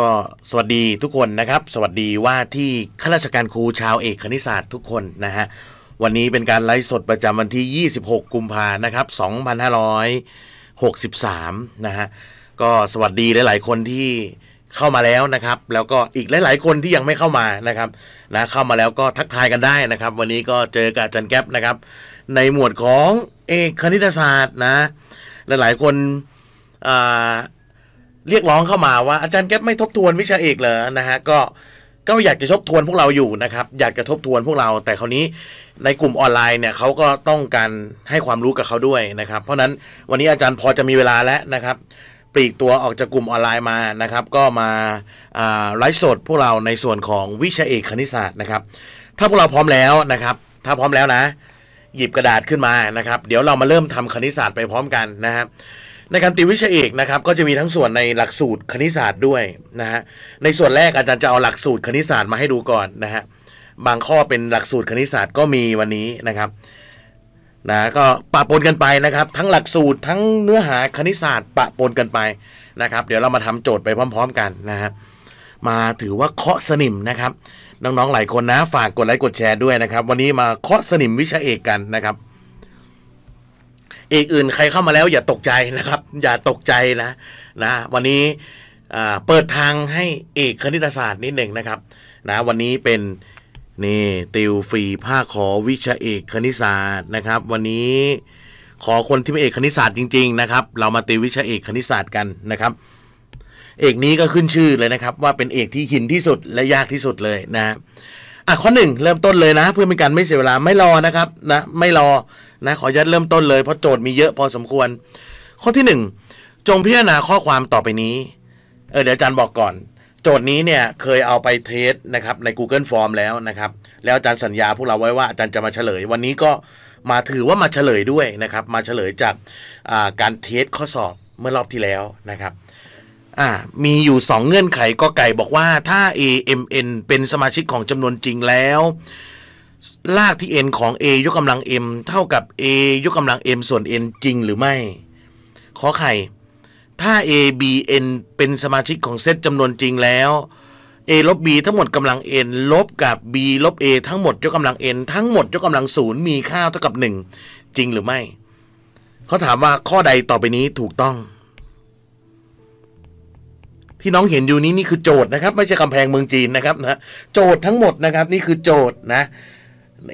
ก็สวัสดีทุกคนนะครับสวัสดีว่าที่ข้าราชการครูชาวเอกคณิตศาสตร์ทุกคนนะฮะวันนี้เป็นการไลฟ์สดประจำวันที่ 26กุมภานะครับ2563นะฮะก็สวัสดีหลายๆ คนที่เข้ามาแล้วนะ ครับ แล้วก็อีกหลาย ๆ คนที่ยังไม่เข้ามานะครับนะเข้ามาแล้วก็ทักทายกันได้นะครับวันนี้ก็เจอกับจันแก๊ปนะครับในหมวดของเอกคณิตศาสตร์นะหลายๆคนอ่าเรียกร้องเข้ามาว่าอาจารย์แก๊ปไม่ทบทวนวิชาเอกเหรอนะฮะก็ก็อยากจะทบทวนพวกเราอยู่นะครับ อยากจะทบทวนพวกเรา แต่คราวนี้ในกลุ่มออนไลน์เนี่ยเขาก็ต้องการให้ความรู้กับเขาด้วยนะครับ เพราะนั้นวันนี้อาจารย์พอจะมีเวลาแล้วนะครับปลีกตัวออกจากกลุ่มออนไลน์มานะครับ ก็มาไลฟ์สดพวกเราในส่วนของวิชาเอกคณิตศาสตร์นะครับ ถ้าพวกเราพร้อมแล้วนะครับ ถ้าพร้อมแล้วนะ หยิบกระดาษขึ้นมานะครับเดี๋ยวเรามาเริ่มทำคณิตศาสตร์ไปพร้อมกันนะครับในการติวิชาเอกนะครับก็จะมีทั้งส่วนในหลักสูตรคณิตศาสตร์ด้วยนะฮะในส่วนแรกอาจารย์จะเอาหลักสูตรคณิตศาสตร์มาให้ดูก่อนนะฮะบางข้อเป็นหลักสูตรคณิตศาสตร์ก็มีวันนี้นะครับนะก็ปะปนกันไปนะครับ ทั้งหลักสูตรทั้งเนื้อหาคณิตศาสตร์ปะปนกันไปนะครับ เดี๋ยวเรามาทำโจทย์ไปพร้อม ๆ กันนะฮะมาถือว่าเคาะสนิมนะครับน้อง ๆ หลายคนนะฝากกดไลค์กดแชร์ด้วยนะครับ วันนี้มาเคาะสนิมวิชาเอกกันนะครับอีกอื่น ใครเข้ามาแล้วอย่าตกใจนะครับ อย่าตกใจนะนะวันนี้เปิดทางให้เอกคณิตศาสตร์นิดหนึ่งนะครับนะวันนี้เป็นนี่ติวฟรีผ้าขอวิชาเอกคณิตศาสตร์นะครับ วันนี้ขอคนที่เป็นเอกคณิตศาสตร์จริงๆนะครับ เรามาติววิชาเอกคณิตศาสตร์กันนะครับ เอกนี้ก็ขึ้นชื่อเลยนะครับ ว่าเป็นเอกที่หินที่สุดและยากที่สุดเลยนะอ่ะข้อหนึ่งเริ่มต้นเลยนะเพื่อเป็นการไม่เสียเวลาไม่รอนะครับนะไม่รอนะขอยัดเริ่มต้นเลยเพราะโจทย์มีเยอะพอสมควร ข้อที่หนึ่งจงพิจารณาข้อความต่อไปนี้เออเดี๋ยวอาจารย์บอกก่อน โจทย์นี้เนี่ยเคยเอาไปเทสนะครับใน Google Form แล้วนะครับแล้วอาจารย์สัญญาพวกเราไว้ว่าอาจารย์จะมาเฉลย วันนี้ก็มาถือว่ามาเฉลยด้วยนะครับมาเฉลยจากาการเทสข้อสอบเมื่อรอบที่แล้วนะครับมีอยู่ 2 เงื่อนไขก็ไก่บอกว่าถ้า AMN เป็นสมาชิกของจำนวนจริงแล้วลากที่เอ็นของ a ยกกำลัง m เท่ากับ a ยกกำลัง m ส่วน n จริงหรือไม่ ขอไข่ถ้า a b n เป็นสมาชิกของเซตจำนวนจริงแล้ว a ลบ b ทั้งหมดกำลัง n ลบกับ b ลบ a ทั้งหมดยกกำลัง n ทั้งหมดยกกำลังศูนย์มีค่าเท่ากับ 1 จริงหรือไม่เขาถามว่าข้อใดต่อไปนี้ถูกต้องที่น้องเห็นอยู่นี้นี่คือโจทย์นะครับ ไม่ใช่กำแพงเมืองจีนนะครับนะโจทย์ทั้งหมดนะครับนี่คือโจทย์นะ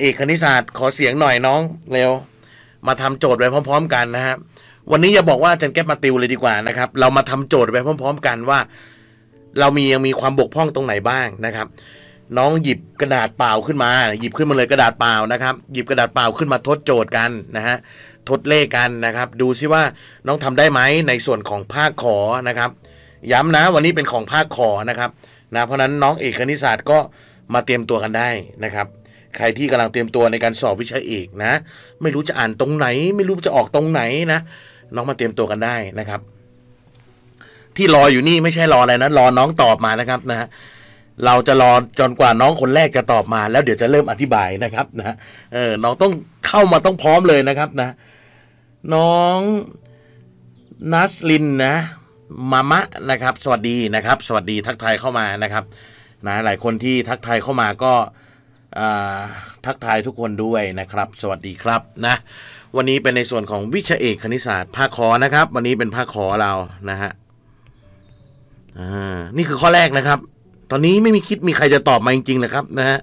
เอกคณิตศาสตร์ขอเสียงหน่อยน้องเร็วมาทำโจทย์ไปพร้อม ๆ กันนะฮะวันนี้อย่าบอกว่าอาจารย์แก๊ปมาติวเลยดีกว่านะครับ เรามาทำโจทย์ไปพร้อม ๆกันว่า เรามียังมีความบกพร่องตรงไหนบ้างนะครับ น้องหยิบกระดาษเปล่าขึ้นมา หยิบขึ้นมาเลยกระดาษเปล่านะครับ หยิบกระดาษเปล่าขึ้นมาทดโจทย์กันนะฮะทดเลขกันนะครับ ดูซิว่าน้องทำได้ไหมในส่วนของภาคขอนะครับ ย้ำนะวันนี้เป็นของภาคขอนะครับนะเพราะนั้นน้องเอกคณิตศาสตร์ก็มาเตรียมตัวกันได้นะครับใครที่กำลังเตรียมตัวในการสอบวิชาเอกนะ ไม่รู้จะอ่านตรงไหน ไม่รู้จะออกตรงไหนนะ น้องมาเตรียมตัวกันได้นะครับ ที่รออยู่นี่ไม่ใช่รออะไรนะรอน้องตอบมานะครับนะเราจะรอจนกว่าน้องคนแรกจะตอบมาแล้วเดี๋ยวจะเริ่มอธิบายนะครับนะเออน้องต้องเข้ามาต้องพร้อมเลยนะครับนะ น้องนัสลินนะมามะนะครับ สวัสดีนะครับ สวัสดีทักทายเข้ามานะครับนะหลายคนที่ทักทายเข้ามาก็ทักทายทุกคนด้วยนะครับ สวัสดีครับนะ วันนี้เป็นในส่วนของวิชาเอกคณิตศาสตร์ภาคคอนะครับ วันนี้เป็นภาคคอเรา นะฮะนี่คือข้อแรกนะครับ ตอนนี้ไม่มีคิดมีใครจะตอบมาจริงๆนะครับนะฮะ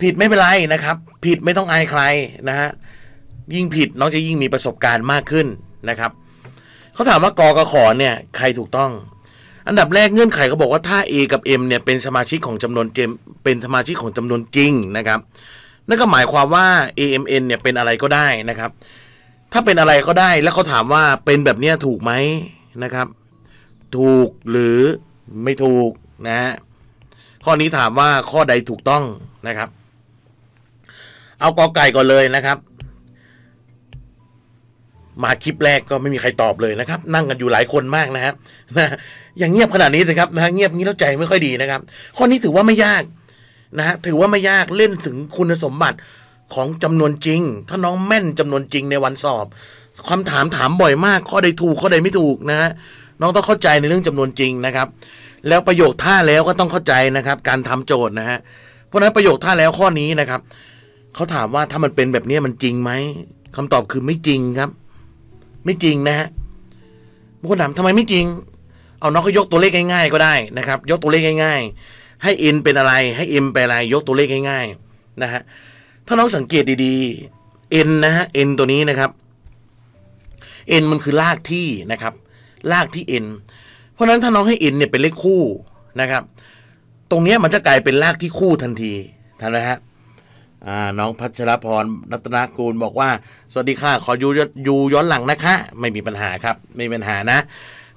ผิดไม่เป็นไรนะครับ ผิดไม่ต้องอายใครนะฮะ ยิ่งผิดน้องจะยิ่งมีประสบการณ์มากขึ้นนะครับ เขาถามว่ากอกระขอเนี่ย ใครถูกต้องอันดับแรกเงื่อนไขก็บอกว่าถ้า A กับ M เนี่ยเป็นสมาชิกของจำนวนเจมเป็นสมาชิกของจำนวนจริงนะครับนั่นก็หมายความว่า AMN เนี่ยเป็นอะไรก็ได้นะครับ ถ้าเป็นอะไรก็ได้ แล้วเขาถามว่าเป็นแบบนี้ถูกไหมนะครับ ถูกหรือไม่ถูกนะฮะข้อนี้ถามว่าข้อใดถูกต้องนะครับ เอากอไก่ก่อนเลยนะครับ มาคลิปแรกก็ไม่มีใครตอบเลยนะครับ นั่งกันอยู่หลายคนมากนะครับอย่างเงียบขนาดนี้นะครับนะฮะเงียบงี้แล้วใจไม่ค่อยดีนะครับ ข้อนี้ถือว่าไม่ยากนะฮะถือว่าไม่ยากเล่นถึงคุณสมบัติของจำนวนจริง ถ้าน้องแม่นจำนวนจริงในวันสอบคำถามถามบ่อยมาก ข้อใดถูกข้อใดไม่ถูกนะฮะน้องต้องเข้าใจในเรื่องจำนวนจริงนะครับ แล้วประโยคท่าแล้วก็ต้องเข้าใจนะครับ การทำโจทย์นะฮะเพราะนั้นประโยคท่าแล้วข้อนี้นะครับเขาถามว่าถ้ามันเป็นแบบนี้มันจริงไหมคำตอบคือไม่จริงครับ ไม่จริงนะฮะบางคนถามทำไมไม่จริงเอาน้องก็ยกตัวเลขง่าย ๆก็ได้นะครับ ยกตัวเลขง่าย ๆ ให้อินเป็นอะไรให้อิมเป็นอะไรยกตัวเลขง่ายๆนะฮะถ้าน้องสังเกตดีๆเอ็นนะฮะเอ็นตัวนี้นะครับเอ็นมันคือลากที่นะครับลากที่เอ็นเพราะนั้นถ้าน้องให้เอ็นเนี่ยเป็นเลขคู่นะครับ ตรงนี้มันจะกลายเป็นลากที่คู่ทันทีทันไหมฮะน้องพัชรพรรัตนากูลบอกว่า สวัสดีค่ะขอยูยูย้อนหลังนะคะไม่มีปัญหาครับไม่มีปัญหานะ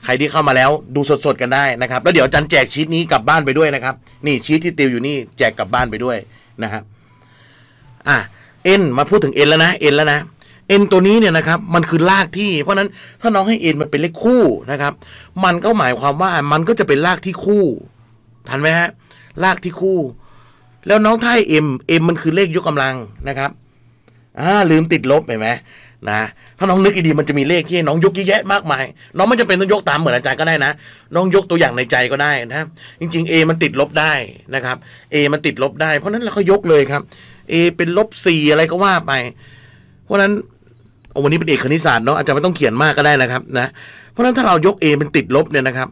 ใครที่เข้ามาแล้ว ดูสดๆกันได้นะครับแล้วเดี๋ยวจันแจกชีตนี้กลับบ้านไปด้วยนะครับ นี่ชีตที่ติวอยู่นี่แจกกลับบ้านไปด้วยนะครับอ่ะเอ็นมาพูดถึงเอ็นแล้วนะเอ็นแล้วนะเอ็นตัวนี้เนี่ยนะครับ มันคือลากที่เพราะนั้นถ้าน้องให้เอ็นมันเป็นเลขคู่นะครับ มันก็หมายความว่ามันก็จะเป็นลากที่คู่ ทันไหมฮะลากที่คู่ แล้วน้องท่ายเอ็มเอ็มมันคือเลขยกกำลังนะครับอ่าลืมติดลบเห็นไหมนะถ้าน้องนึกดีมันจะมีเลขที่น้องยกเยอะแยะมากมายน้องไม่จำเป็นต้องยกตามเหมือนอาจารย์ก็ได้นะ น้องยกตัวอย่างในใจก็ได้นะจริงๆ A มันติดลบได้นะครับ A มันติดลบได้ เพราะนั้นเราก็ยกเลยครับ A เป็นลบสี่อะไรก็ว่าไป เพราะนั้นวันนี้เป็นเอกคณิตศาสตร์เนาะอาจารย์ไม่ต้องเขียนมากก็ได้นะครับนะเพราะนั้นถ้าเรายก A เป็นติดลบเนี่ยนะครับ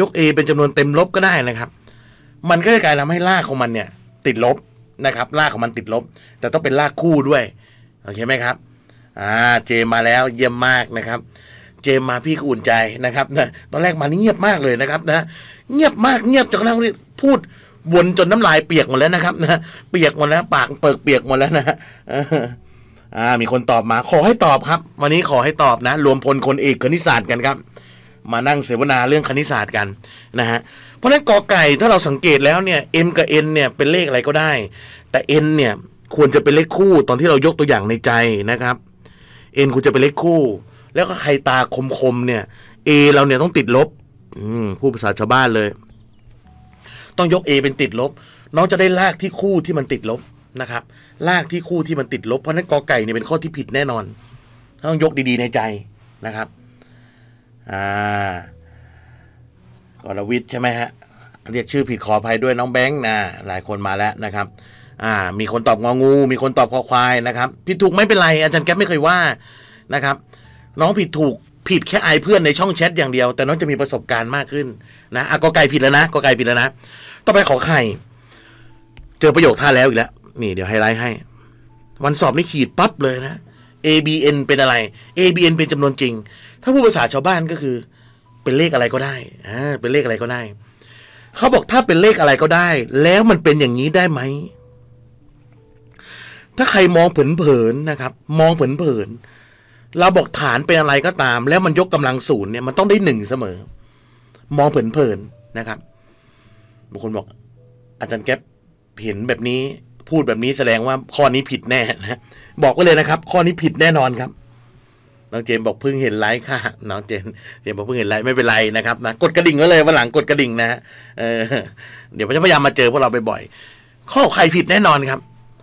ยก A เป็นจำนวนเต็มลบก็ได้นะครับ มันก็จะกลายทำให้ลากของมันเนี่ยติดลบนะครับลากของมันติดลบ แต่ต้องเป็นลากคู่ด้วยโอเคไหมครับ่าเจมาแล้วเยี่ยมมากนะครับ เจมาพี่ก็อุ่นใจนะครับนะตอนแรกมานี่เงียบมากเลยนะครับ นะ เงียบมากเงียบจนกระทั่งพูดวนจนน้ำลายเปียกหมดแล้วนะครับนะเปียกหมดแล้ว ปากเปิกเปียกหมดแล้วนะ อ่า มีคนตอบมา ขอให้ตอบครับ วันนี้ขอให้ตอบนะ รวมพลคนเอกคณิตศาสตร์กันครับ มานั่งเสวนาเรื่องคณิตศาสตร์กันนะฮะ เพราะนั้นกอไก่ถ้าเราสังเกตแล้วเนี่ย m กับ n เนี่ยเป็นเลขอะไรก็ได้ แต่ n เนี่ยควรจะเป็นเลขคู่ตอนที่เรายกตัวอย่างในใจนะครับเอ็นคุณจะเป็นเลขคู่ แล้วก็ใครตาคมๆเนี่ยเอเราเนี่ยต้องติดลบอืผู้ภาษาชาวบ้านเลย ต้องยกเอเป็นติดลบ น้องจะได้ลากที่คู่ที่มันติดลบนะครับลากที่คู่ที่มันติดลบเพราะนั้นกอไก่เนี่ยเป็นข้อที่ผิดแน่นอน ต้องยกดีๆในใจนะครับอ่ากรวิทย์ใช่ไหมฮะ เรียกชื่อผิดขออภัยด้วยน้องแบงค์นะหลายคนมาแล้วนะครับอ่ามีคนตอบงองู มีคนตอบคอควายนะครับ ผิดถูกไม่เป็นไร อาจารย์แก๊ปไม่เคยว่านะครับ น้องผิดถูกผิดแค่อายเพื่อนในช่องแชทอย่างเดียว แต่น้องจะมีประสบการณ์มากขึ้นนะอ่ะก็ไกลผิดแล้วนะก็ไกลผิดแล้วนะต่อไปขอไข่ เจอประโยคท่าแล้วอีกแล้ว นี่เดี๋ยวไฮไลท์ให้ วันสอบนี่ขีดปั๊บเลยนะ ABN เป็นอะไร ABN เป็นจำนวนจริง ถ้าพูดภาษาชาวบ้านก็คือ เป็นเลขอะไรก็ได้อ่าเป็นเลขอะไรก็ได้เขาบอกถ้าเป็นเลขอะไรก็ได้ แล้วมันเป็นอย่างนี้ได้ไหมถ้าใครมองเผินๆนะครับ มองเผินๆเราบอกฐานเป็นอะไรก็ตาม แล้วมันยกกำลังศูนย์เนี่ยมันต้องได้หนึ่งเสมอ มองเผินๆนะครับบางคนบอก อาจารย์แก๊ปเห็นแบบนี้ พูดแบบนี้แสดงว่าข้อนี้ผิดแน่นะบอกก็เลยนะครับ ข้อนี้ผิดแน่นอนครับน้องเจมบอกเพิ่งเห็นไลค์ค่ะน้องเจมเจมบอกเพิ่งเห็นไลค์ไม่เป็นไรนะครับนะกดกระดิ่งไว้เลยวันหลังกดกระดิ่งนะฮะเออเดี๋ยวผมจะพยายามมาเจอพวกเราบ่อยๆข้อใครผิดแน่นอนครับ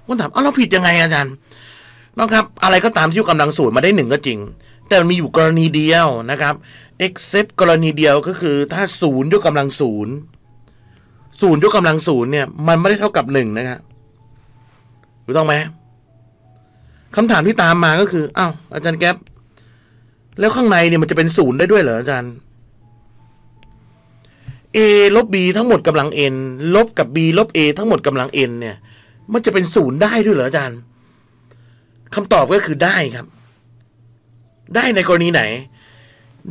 คนถามเอาเราผิดยังไงอาจารย์นะครับอะไรก็ตามที่อยู่กำลังสูตรมาได้หนึ่งก็จริง แต่มันมีอยู่กรณีเดียวนะครับ except กรณีเดียวก็คือ ถ้าศูนย์ยกกำลังศูนย์ศูนย์ยกกำลังศูนย์เนี่ยมันไม่ได้เท่ากับหนึ่งนะครับรู้ต้องไหมคำถามที่ตามมาก็คือ อ้าวอาจารย์แก๊ปแล้วข้างในเนี่ยมันจะเป็นศูนย์ได้ด้วยเหรออาจารย์ a ลบ b ทั้งหมดกำลัง n ลบกับ b ลบ a ทั้งหมดกำลัง n เนี่ยมันจะเป็นศูนย์ได้ด้วยเหรออาจารย์คำตอบก็คือได้ครับ ได้ในกรณีไหน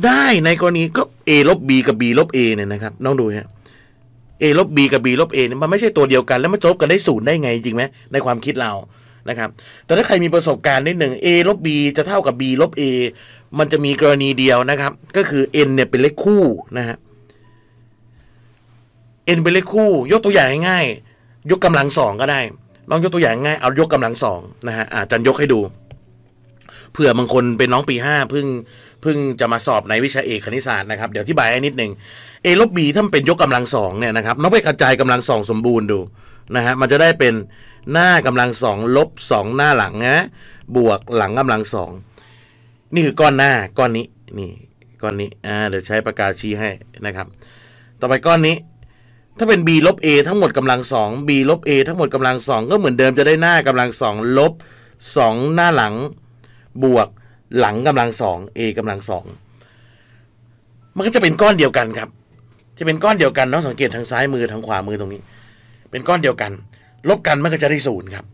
ได้ในกรณีก็ a ลบ b กับ b ลบ a เนี่ยนะครับน้องดูฮะ a ลบ b กับ b ลบ a เนี่ยมันไม่ใช่ตัวเดียวกัน แล้วมันจบกันได้ศูนย์ได้ไงจริงไหมในความคิดเรานะครับ แต่ถ้าใครมีประสบการณ์นิดหนึ่ง a ลบ b จะเท่ากับ b ลบ a มันจะมีกรณีเดียวนะครับ ก็คือ n เนี่ยเป็นเลขคู่นะฮะ n เป็นเลขคู่ ยกตัวอย่างง่ายยกกำลังสองก็ได้ลองยกตัวอย่างง่ายเอายกกำลังสองนะฮะ อาจารย์ยกให้ดู เผื่อบางคนเป็นน้องปีห้าเพิ่งเพิ่งจะมาสอบในวิชาเอกคณิตศาสตร์นะครับ เดี๋ยวอธิบายให้นิดหนึ่งเอลบบีถ้าเป็นยกกำลังสองเนี่ยนะครับ น้องไปกระจายกำลังสองสมบูรณ์ดูนะฮะ มันจะได้เป็นหน้ากำลังสองลบสองหน้าหลังนะบวกหลังกำลังสองนี่คือก้อนหน้าก้อนนี้นี่ก้อนนี้อ่าเดี๋ยวใช้ปากกาชี้ให้นะครับต่อไปก้อนนี้ถ้าเป็น b ลบ a ทั้งหมดกำลังสอง b ลบ a ทั้งหมดกำลังสองก็เหมือนเดิมจะได้หน้ากำลังสองลบสองหน้าหลังบวกหลังกำลังสอง a กำลังสองมันก็จะเป็นก้อนเดียวกันครับ จะเป็นก้อนเดียวกันน้องสังเกตทางซ้ายมือทางขวามือตรงนี้ เป็นก้อนเดียวกัน ลบกันมันก็จะได้ศูนย์ครับ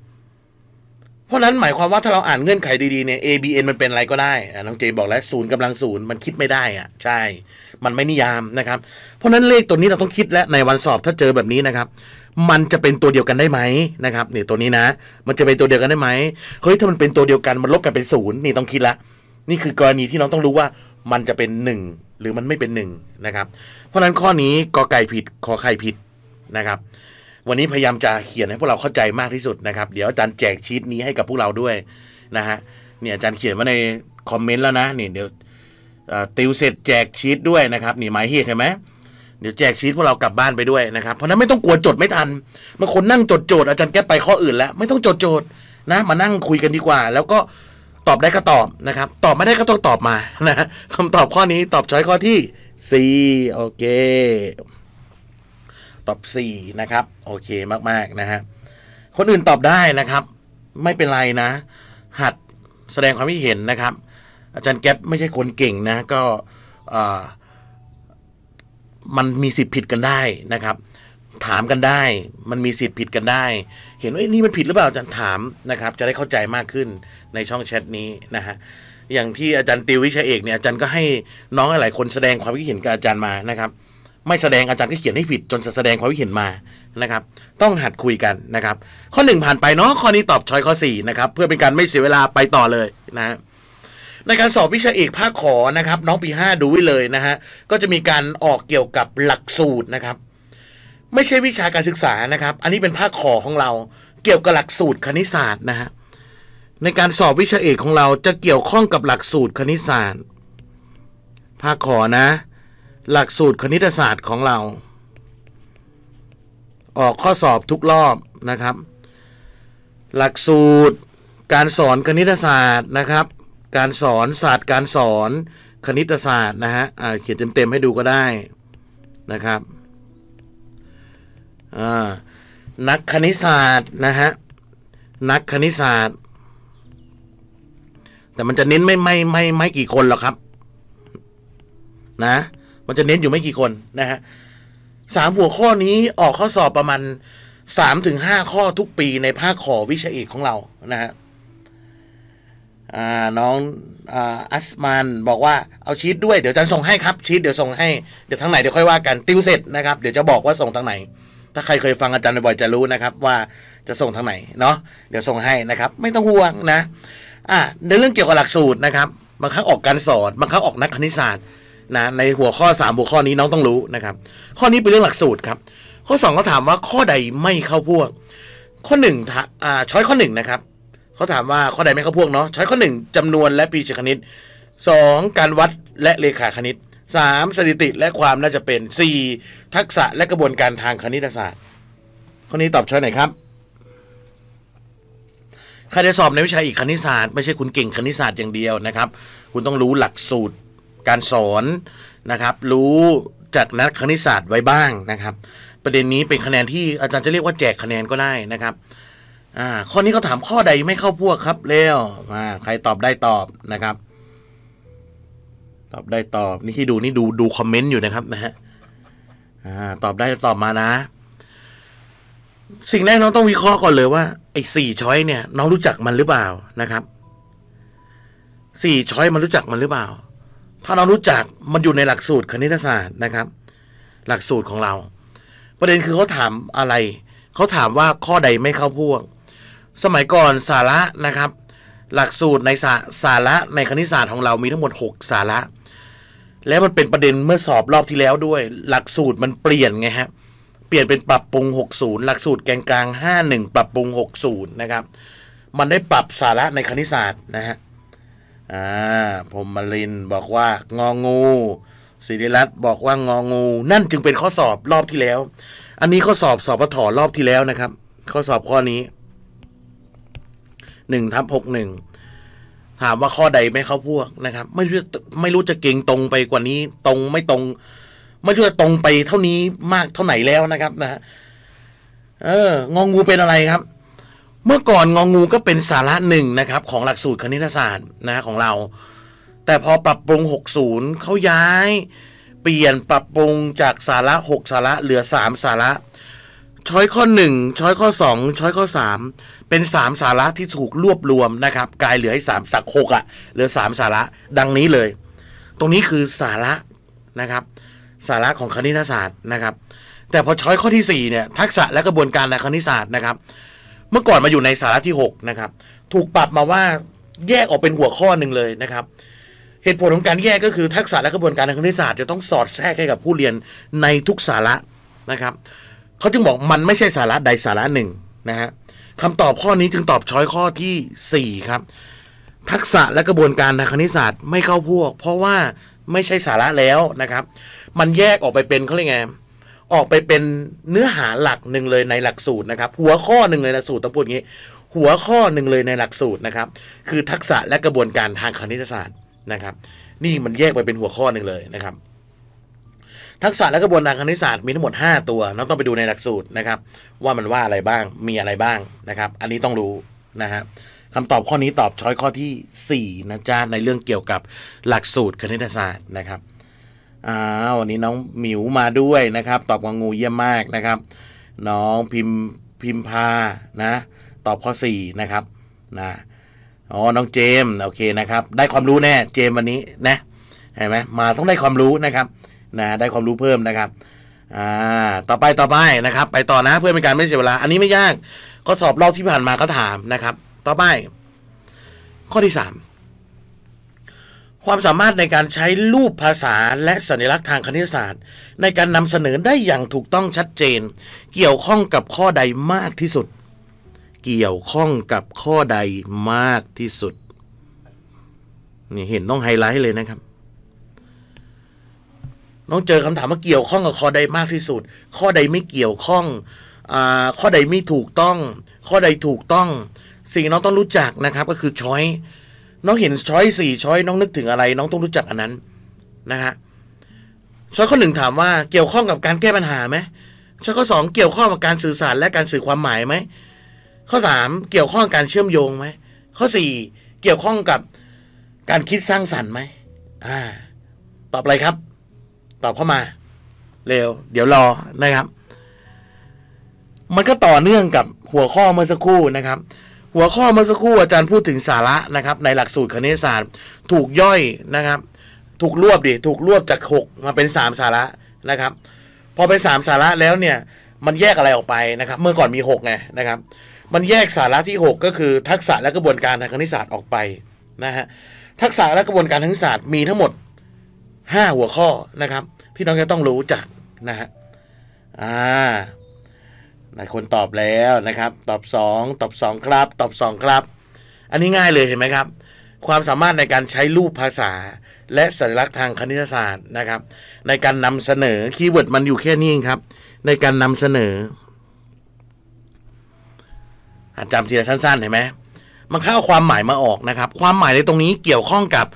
เพราะนั้นหมายความว่าถ้าเราอ่านเงื่อนไขดีๆเนี่ย ABN มันเป็นอะไรก็ได้น้องเจมบอกแล้วศูนย์กำลังศูนย์มันคิดไม่ได้อะใช่ มันไม่นิยามนะครับ เพราะนั้นเลขตัวนี้เราต้องคิดและในวันสอบถ้าเจอแบบนี้นะครับ มันจะเป็นตัวเดียวกันได้ไหมนะครับเนี่ยตัวนี้นะ มันจะเป็นตัวเดียวกันได้ไหมเฮ้ยถ้ามันเป็นตัวเดียวกันมันลบกันเป็นศูนย์นี่ต้องคิดละ นี่คือกรณีที่น้องต้องรู้ว่ามันจะเป็นหนึ่งหรือมันไม่เป็นหนึ่งนะครับ เพราะนั้นข้อนี้กอไก่ผิดขอไข่ผิดนะครับวันนี้พยายามจะเขียนให้พวกเราเข้าใจมากที่สุดนะครับเดี๋ยวอาจารย์แจกชีตนี้ให้กับพวกเราด้วยนะฮะเนี่ยอาจารย์เขียนมาในคอมเมนต์แล้วนะนี่เดี๋ยวติวเสร็จแจกชีตด้วยนะครับนี่หมายเหตุเห็นไหมเดี๋ยวแจกชีตพวกเรากลับบ้านไปด้วยนะครับเพราะนั้นไม่ต้องกลัวจดไม่ทันบางคนนั่งจดโจทย์อาจารย์แก้ไปข้ออื่นแล้วไม่ต้องจดโจทย์นะ มานั่งคุยกันดีกว่า แล้วก็ตอบได้ก็ตอบนะครับตอบไม่ได้ก็ต้องตอบมานะคำตอบข้อนี้ตอบช้อยข้อที่4โอเคตอบ4นะครับ โอเคมากๆ นะฮะ คนอื่นตอบได้นะครับ ไม่เป็นไรนะ หัดแสดงความคิดเห็นนะครับ อาจารย์แก๊ปไม่ใช่คนเก่งนะ ก็ มันมีสิทธิ์ผิดกันได้นะครับ ถามกันได้ มันมีสิทธิ์ผิดกันได้ เห็นว่านี่มันผิดหรือเปล่าอาจารย์ถามนะครับ จะได้เข้าใจมากขึ้นในช่องแชทนี้นะฮะ อย่างที่อาจารย์ติววิชาเอกเนี่ยอาจารย์ก็ให้น้องหลายคนแสดงความคิดเห็นกับอาจารย์มานะครับไม่แสดงอาจารย์ก็เขียนให้ผิดจนแสดงความเห็นมานะครับ ต้องหัดคุยกันนะครับ ข้อ 1 ผ่านไปเนาะข้อนี้ตอบชอยข้อ4นะครับ เพื่อเป็นการไม่เสียเวลาไปต่อเลยนะในการสอบวิชาเอกภาคขอนะครับ น้องปี 5 ดูไว้เลยนะฮะก็จะมีการออกเกี่ยวกับหลักสูตรนะครับ ไม่ใช่วิชาการศึกษานะครับ อันนี้เป็นภาคขอของเรา เกี่ยวกับหลักสูตรคณิตศาสตร์นะฮะในการสอบวิชาเอกของเราจะเกี่ยวข้องกับหลักสูตรคณิตศาสตร์ ภาคขอนะหลักสูตรคณิตศาสตร์ของเรา ออกข้อสอบทุกรอบนะครับ หลักสูตรการสอนคณิตศาสตร์นะครับ การสอนศาสตร์การสอนคณิตศาสตร์นะฮะเขียนเต็มๆให้ดูก็ได้นะครับนักคณิตศาสตร์นะฮะนักคณิตศาสตร์ แต่มันจะเน้นไม่ไม่ไม่ไม่กี่คนหรอกครับ นะมันจะเน้นอยู่ไม่กี่คนนะฮะสามหัวข้อนี้ออกข้อสอบประมาณสามถึงห้าข้อทุกปีในภาคขอวิชาเอกของเรานะฮะน้องอัสมันบอกว่าเอาชีตด้วยเดี๋ยวจะส่งให้ครับชีตเดี๋ยวส่งให้เดี๋ยวทางไหนเดี๋ยวค่อยว่ากัน ติวเสร็จนะครับเดี๋ยวจะบอกว่าส่งทางไหน ถ้าใครเคยฟังอาจารย์บ่อยจะรู้นะครับว่าจะส่งทางไหนเนาะเดี๋ยวส่งให้นะครับไม่ต้องห่วงนะอ่าในเรื่องเกี่ยวกับหลักสูตรนะครับบางครั้งออกการสอนบางครั้งออกนักคณิตศาสตร์นะในหัวข้อ3หัวข้อนี้น้องต้องรู้นะครับ ข้อนี้เป็นเรื่องหลักสูตรครับ ข้อ2เขาถามว่าข้อใดไม่เข้าพวกข้อ1อ่าช้อยข้อ1นะครับเขาถามว่าข้อใดไม่เข้าพวกเนาะช้อยข้อ 1 จำนวนและปีชคณิต 2 การวัดและเลขาคณิต 3 สถิติและความน่าจะเป็น4ทักษะและกระบวนการทางคณิตศาสตร์ ข้อนี้ตอบช้อยไหนครับ ใครจะสอบในวิชาอีกคณิตศาสตร์ไม่ใช่คุณเก่งคณิตศาสตร์อย่างเดียวนะครับ คุณต้องรู้หลักสูตรการสอนนะครับ รู้จากนักคณิตศาสตร์ไว้บ้างนะครับ ประเด็นนี้เป็นคะแนนที่อาจารย์จะเรียกว่าแจกคะแนนก็ได้นะครับ อ่าข้อนี้เขาถามข้อใดไม่เข้าพวกครับ เร็วมาใครตอบได้ตอบนะครับ ตอบได้ตอบ นี่ที่ดูนี่ดูดูคอมเมนต์อยู่นะครับนะฮะอ่าตอบได้ตอบมานะ สิ่งแรกน้องต้องวิเคราะห์ก่อนเลยว่า ไอ้สี่ช้อยเนี่ยน้องรู้จักมันหรือเปล่านะครับสี่ช้อยมันรู้จักมันหรือเปล่าถ้าเรารู้จักมันอยู่ในหลักสูตรคณิตศาสตร์นะครับ หลักสูตรของเรา ประเด็นคือเขาถามอะไรเขาถามว่าข้อใดไม่เข้าพวก สมัยก่อนสาระนะครับ หลักสูตรในสาสาระในคณิตศาสตร์ของเรามีทั้งหมด 6 สาระแล้วมันเป็นประเด็นเมื่อสอบรอบที่แล้วด้วย หลักสูตรมันเปลี่ยนไงฮะ เปลี่ยนเป็นปรับปรุง 60 หลักสูตรแกนกลาง51ปรับปรุง60นะครับมันได้ปรับสาระในคณิตศาสตร์นะฮะอ่าพมมลินบอกว่า งองูศิริรัตน์บอกว่างองูนั่นจึงเป็นข้อสอบรอบที่แล้ว อันนี้ข้อสอบสอบปถอรอบที่แล้วนะครับ ข้อสอบข้อนี้หนึ่งทับหกหนึ่งถามว่าข้อใดไม่เข้าพวกนะครับ ไม่รู้ไม่รู้จะเก่งตรงไปกว่านี้ตรงไม่ตรงไม่รู้จะตรงไปเท่านี้มากเท่าไหร่แล้วนะครับ นะ เออ งองูเป็นอะไรครับเมื่อก่อนงองูก็เป็นสาระหนึ่งนะครับของหลักสูตรคณิตศาสตร์นะของเรา แต่พอปรับปรุง 60 เขาย้าย เปลี่ยนปรับปรุงจากสาระ 6 สาระ เหลือ 3 สาระช้อยข้อ 1 ช้อยข้อ 2 ช้อยข้อ 3 เป็น 3 สาระที่ถูกรวบรวมนะครับ กลายเหลือให้3จาก6อะ่ะเหลือ 3 สาระดังนี้เลย ตรงนี้คือสาระนะครับ สาระของคณิตศาสตร์นะครับ แต่พอช้อยข้อที่ 4 เนี่ยทักษะและกระบวนการในคณิตศาสตร์นะครับเมื่อก่อนมาอยู่ในสาระที่6นะครับ ถูกปรับมาว่าแยกออกเป็นหัวข้อหนึ่งเลยนะครับ เหตุผลของการแยกก็คือทักษะและกระบวนการทางคณิตศาสตร์จะต้องสอดแทรกให้กับผู้เรียนในทุกสาระนะครับ เขาจึงบอกมันไม่ใช่สาระใดสาระหนึ่งนะฮะคำตอบข้อนี้จึงตอบช้อยข้อที่4ครับ ทักษะและกระบวนการทางคณิตศาสตร์ไม่เข้าพวก เพราะว่าไม่ใช่สาระแล้วนะครับ มันแยกออกไปเป็นเขาเรียกไงออกไปเป็นเนื้อหาหลักหนึ่งเลยในหลักสูตรนะครับ หัวข้อหนึ่งเลยหลักสูตรต้องพูดงนี้ หัวข้อหนึ่งเลยในหลักสูตรนะครับคือทักษะและกระบวนการทางคณิตศาสตร์นะครับ นี่มันแยกไปเป็นหัวข้อหนึ่งเลยนะครับ ทักษะและกระบวนการคณิตศาสตร์มีทั้งหมด 5 ตัวน้องต้องไปดูในหลักสูตรนะครับ ว่ามันว่าอะไรบ้างมีอะไรบ้างนะครับ อันนี้ต้องรู้นะฮะคำตอบข้อนี้ตอบช้อยข้อที่ 4นะจ๊ะในเรื่องเกี่ยวกับหลักสูตรคณิตศาสตร์นะครับอ้าววันนี้น้องหมิวมาด้วยนะครับตอบงองูเยี่ยมมากนะครับ น้องพิมพิมพานะ ตอบข้อสี่นะครับ นะอ๋อน้องเจมโอเคนะครับ ได้ความรู้แน่ เจมวันนี้นะเห็นไหมมาต้องได้ความรู้นะครับ นะ ได้ความรู้เพิ่มนะครับอ่าต่อไปต่อไปนะครับ ไปต่อนะ เพื่อเป็นการไม่เสียเวลา อันนี้ไม่ยากก็สอบรอบที่ผ่านมาก็ถามนะครับ ต่อไป ข้อที่สามความสามารถในการใช้รูปภาษาและสัญลักษณ์ทางคณิตศาสตร์ ในการนำเสนอได้อย่างถูกต้องชัดเจน เกี่ยวข้องกับข้อใดมากที่สุด เกี่ยวข้องกับข้อใดมากที่สุดนี่เห็นต้องไฮไลท์เลยนะครับ น้องเจอคำถามว่าเกี่ยวข้องกับข้อใดมากที่สุด ข้อใดไม่เกี่ยวข้องอข้อใดไม่ถูกต้อง ข้อใดถูกต้อง สิ่งน้องต้องรู้จักนะครับก็คือช้อยน้องเห็นช้อยสี่ช้อยน้องนึกถึงอะไร น้องต้องรู้จักอันนั้นนะฮะช้อยข้อหนึ่งถามว่า เกี่ยวข้องกับการแก้ปัญหาไหมช้อยข้อสองเกี่ยวข้องกับการสื่อสารและการสื่อความหมายไหมข้อสามเกี่ยวข้องการเชื่อมโยงไหมข้อสี่เกี่ยวข้องกับการคิดสร้างสรรค์ไหมอ่าตอบอะไรครับ ตอบเข้ามา เร็ว เดี๋ยวรอนะครับ มันก็ต่อเนื่องกับหัวข้อเมื่อสักครู่นะครับหัวข้อเมื่อสักครู่อาจารย์พูดถึงสาระนะครับ ในหลักสูตรคณิตศาสตร์ ถูกย่อยนะครับ ถูกรวบดิถูกรวบจากหกมาเป็นสามสาระนะครับ พอเป็นสามสาระแล้วเนี่ยมันแยกอะไรออกไปนะครับเมื่อก่อนมีหกไงนะครับ มันแยกสาระที่หกก็คือทักษะและกระบวนการทางคณิตศาสตร์ออกไปนะฮะทักษะและกระบวนการทางคณิตศาสตร์มีทั้งหมดห้าหัวข้อนะครับที่น้องจะต้องรู้จักนะฮะอ่าหลายคนตอบแล้วนะครับ ตอบ 2 ตอบ 2 ครับ ตอบ 2 ครับ อันนี้ง่ายเลยเห็นไหมครับ ความสามารถในการใช้รูปภาษาและสัญลักษณ์ทางคณิตศาสตร์นะครับ ในการนำเสนอคีย์เวิร์ดมันอยู่แค่นี้ครับในการนำเสนอหัดจำทีละสั้นๆเห็นไหมมันเข้าความหมายมาออกนะครับ ความหมายในตรงนี้เกี่ยวข้องกับ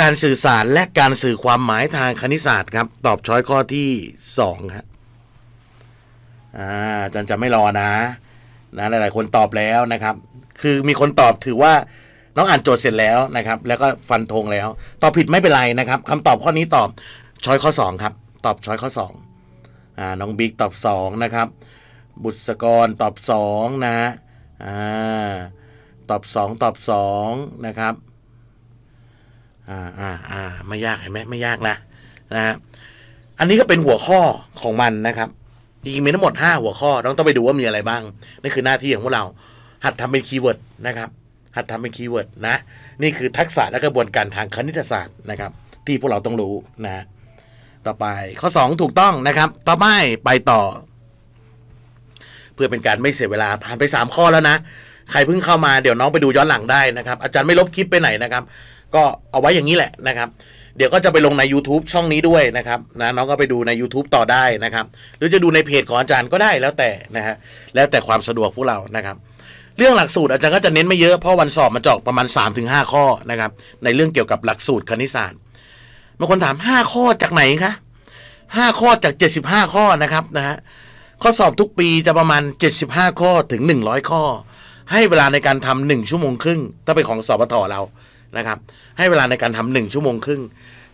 การสื่อสารและการสื่อความหมายทางคณิตศาสตร์ครับ ตอบช้อยข้อที่2ครับอาจารย์จะไม่รอนะนะหลาย ๆคนตอบแล้วนะครับ คือมีคนตอบถือว่าน้องอ่านโจทย์เสร็จแล้วนะครับ แล้วก็ฟันธงแล้ว ตอบผิดไม่เป็นไรนะครับ คำตอบข้อนี้ตอบช้อยข้อ2ครับตอบช้อยข้อ2อ่าน้องบิ๊กตอบ 2 นะครับ บุษกรตอบ2นะอ่าตอบ 2 ตอบ2นะครับอ่าอ่าอ่าไม่ยากเห็นไหมไม่ยากนะนะฮะอันนี้ก็เป็นหัวข้อของมันนะครับจริงๆมีทั้งหมด 5 หัวข้อต้องต้องไปดูว่ามีอะไรบ้าง นี่คือหน้าที่ของพวกเรา หัดทำเป็นคีย์เวิร์ดนะครับหัดทำเป็นคีย์เวิร์ดนะ นี่คือทักษะและกระบวนการทางคณิตศาสตร์นะครับ ที่พวกเราต้องรู้นะต่อไปข้อ 2 ถูกต้องนะครับ ต่อไปไปต่อ เพื่อเป็นการไม่เสียเวลาผ่านไป 3 ข้อแล้วนะ ใครเพิ่งเข้ามาเดี๋ยวน้องไปดูย้อนหลังได้นะครับ อาจารย์ไม่ลบคลิปไปไหนนะครับ ก็เอาไว้อย่างนี้แหละนะครับเดี๋ยวก็จะไปลงใน YouTube ช่องนี้ด้วยนะครับนะน้องก็ไปดูใน YouTube ต่อได้นะครับ หรือจะดูในเพจของอาจารย์ก็ได้แล้วแต่นะฮะแล้วแต่ความสะดวกพวกเรานะครับ เรื่องหลักสูตรอาจารย์ก็จะเน้นไม่เยอะเพราะวันสอบมันจอกประมาณ3-5ข้อนะครับในเรื่องเกี่ยวกับหลักสูตรคณิตศาสตร์บางคนถาม 5 ข้อจากไหนคะ5ข้อจาก75ข้อนะครับนะฮะข้อสอบทุกปีจะประมาณ75ข้อถึง100ข้อ ให้เวลาในการทำหนึ่งชั่วโมงครึ่งถ้าเป็นของสอบทเรานะครับให้เวลาในการทำหนึ่งชั่วโมงครึ่ง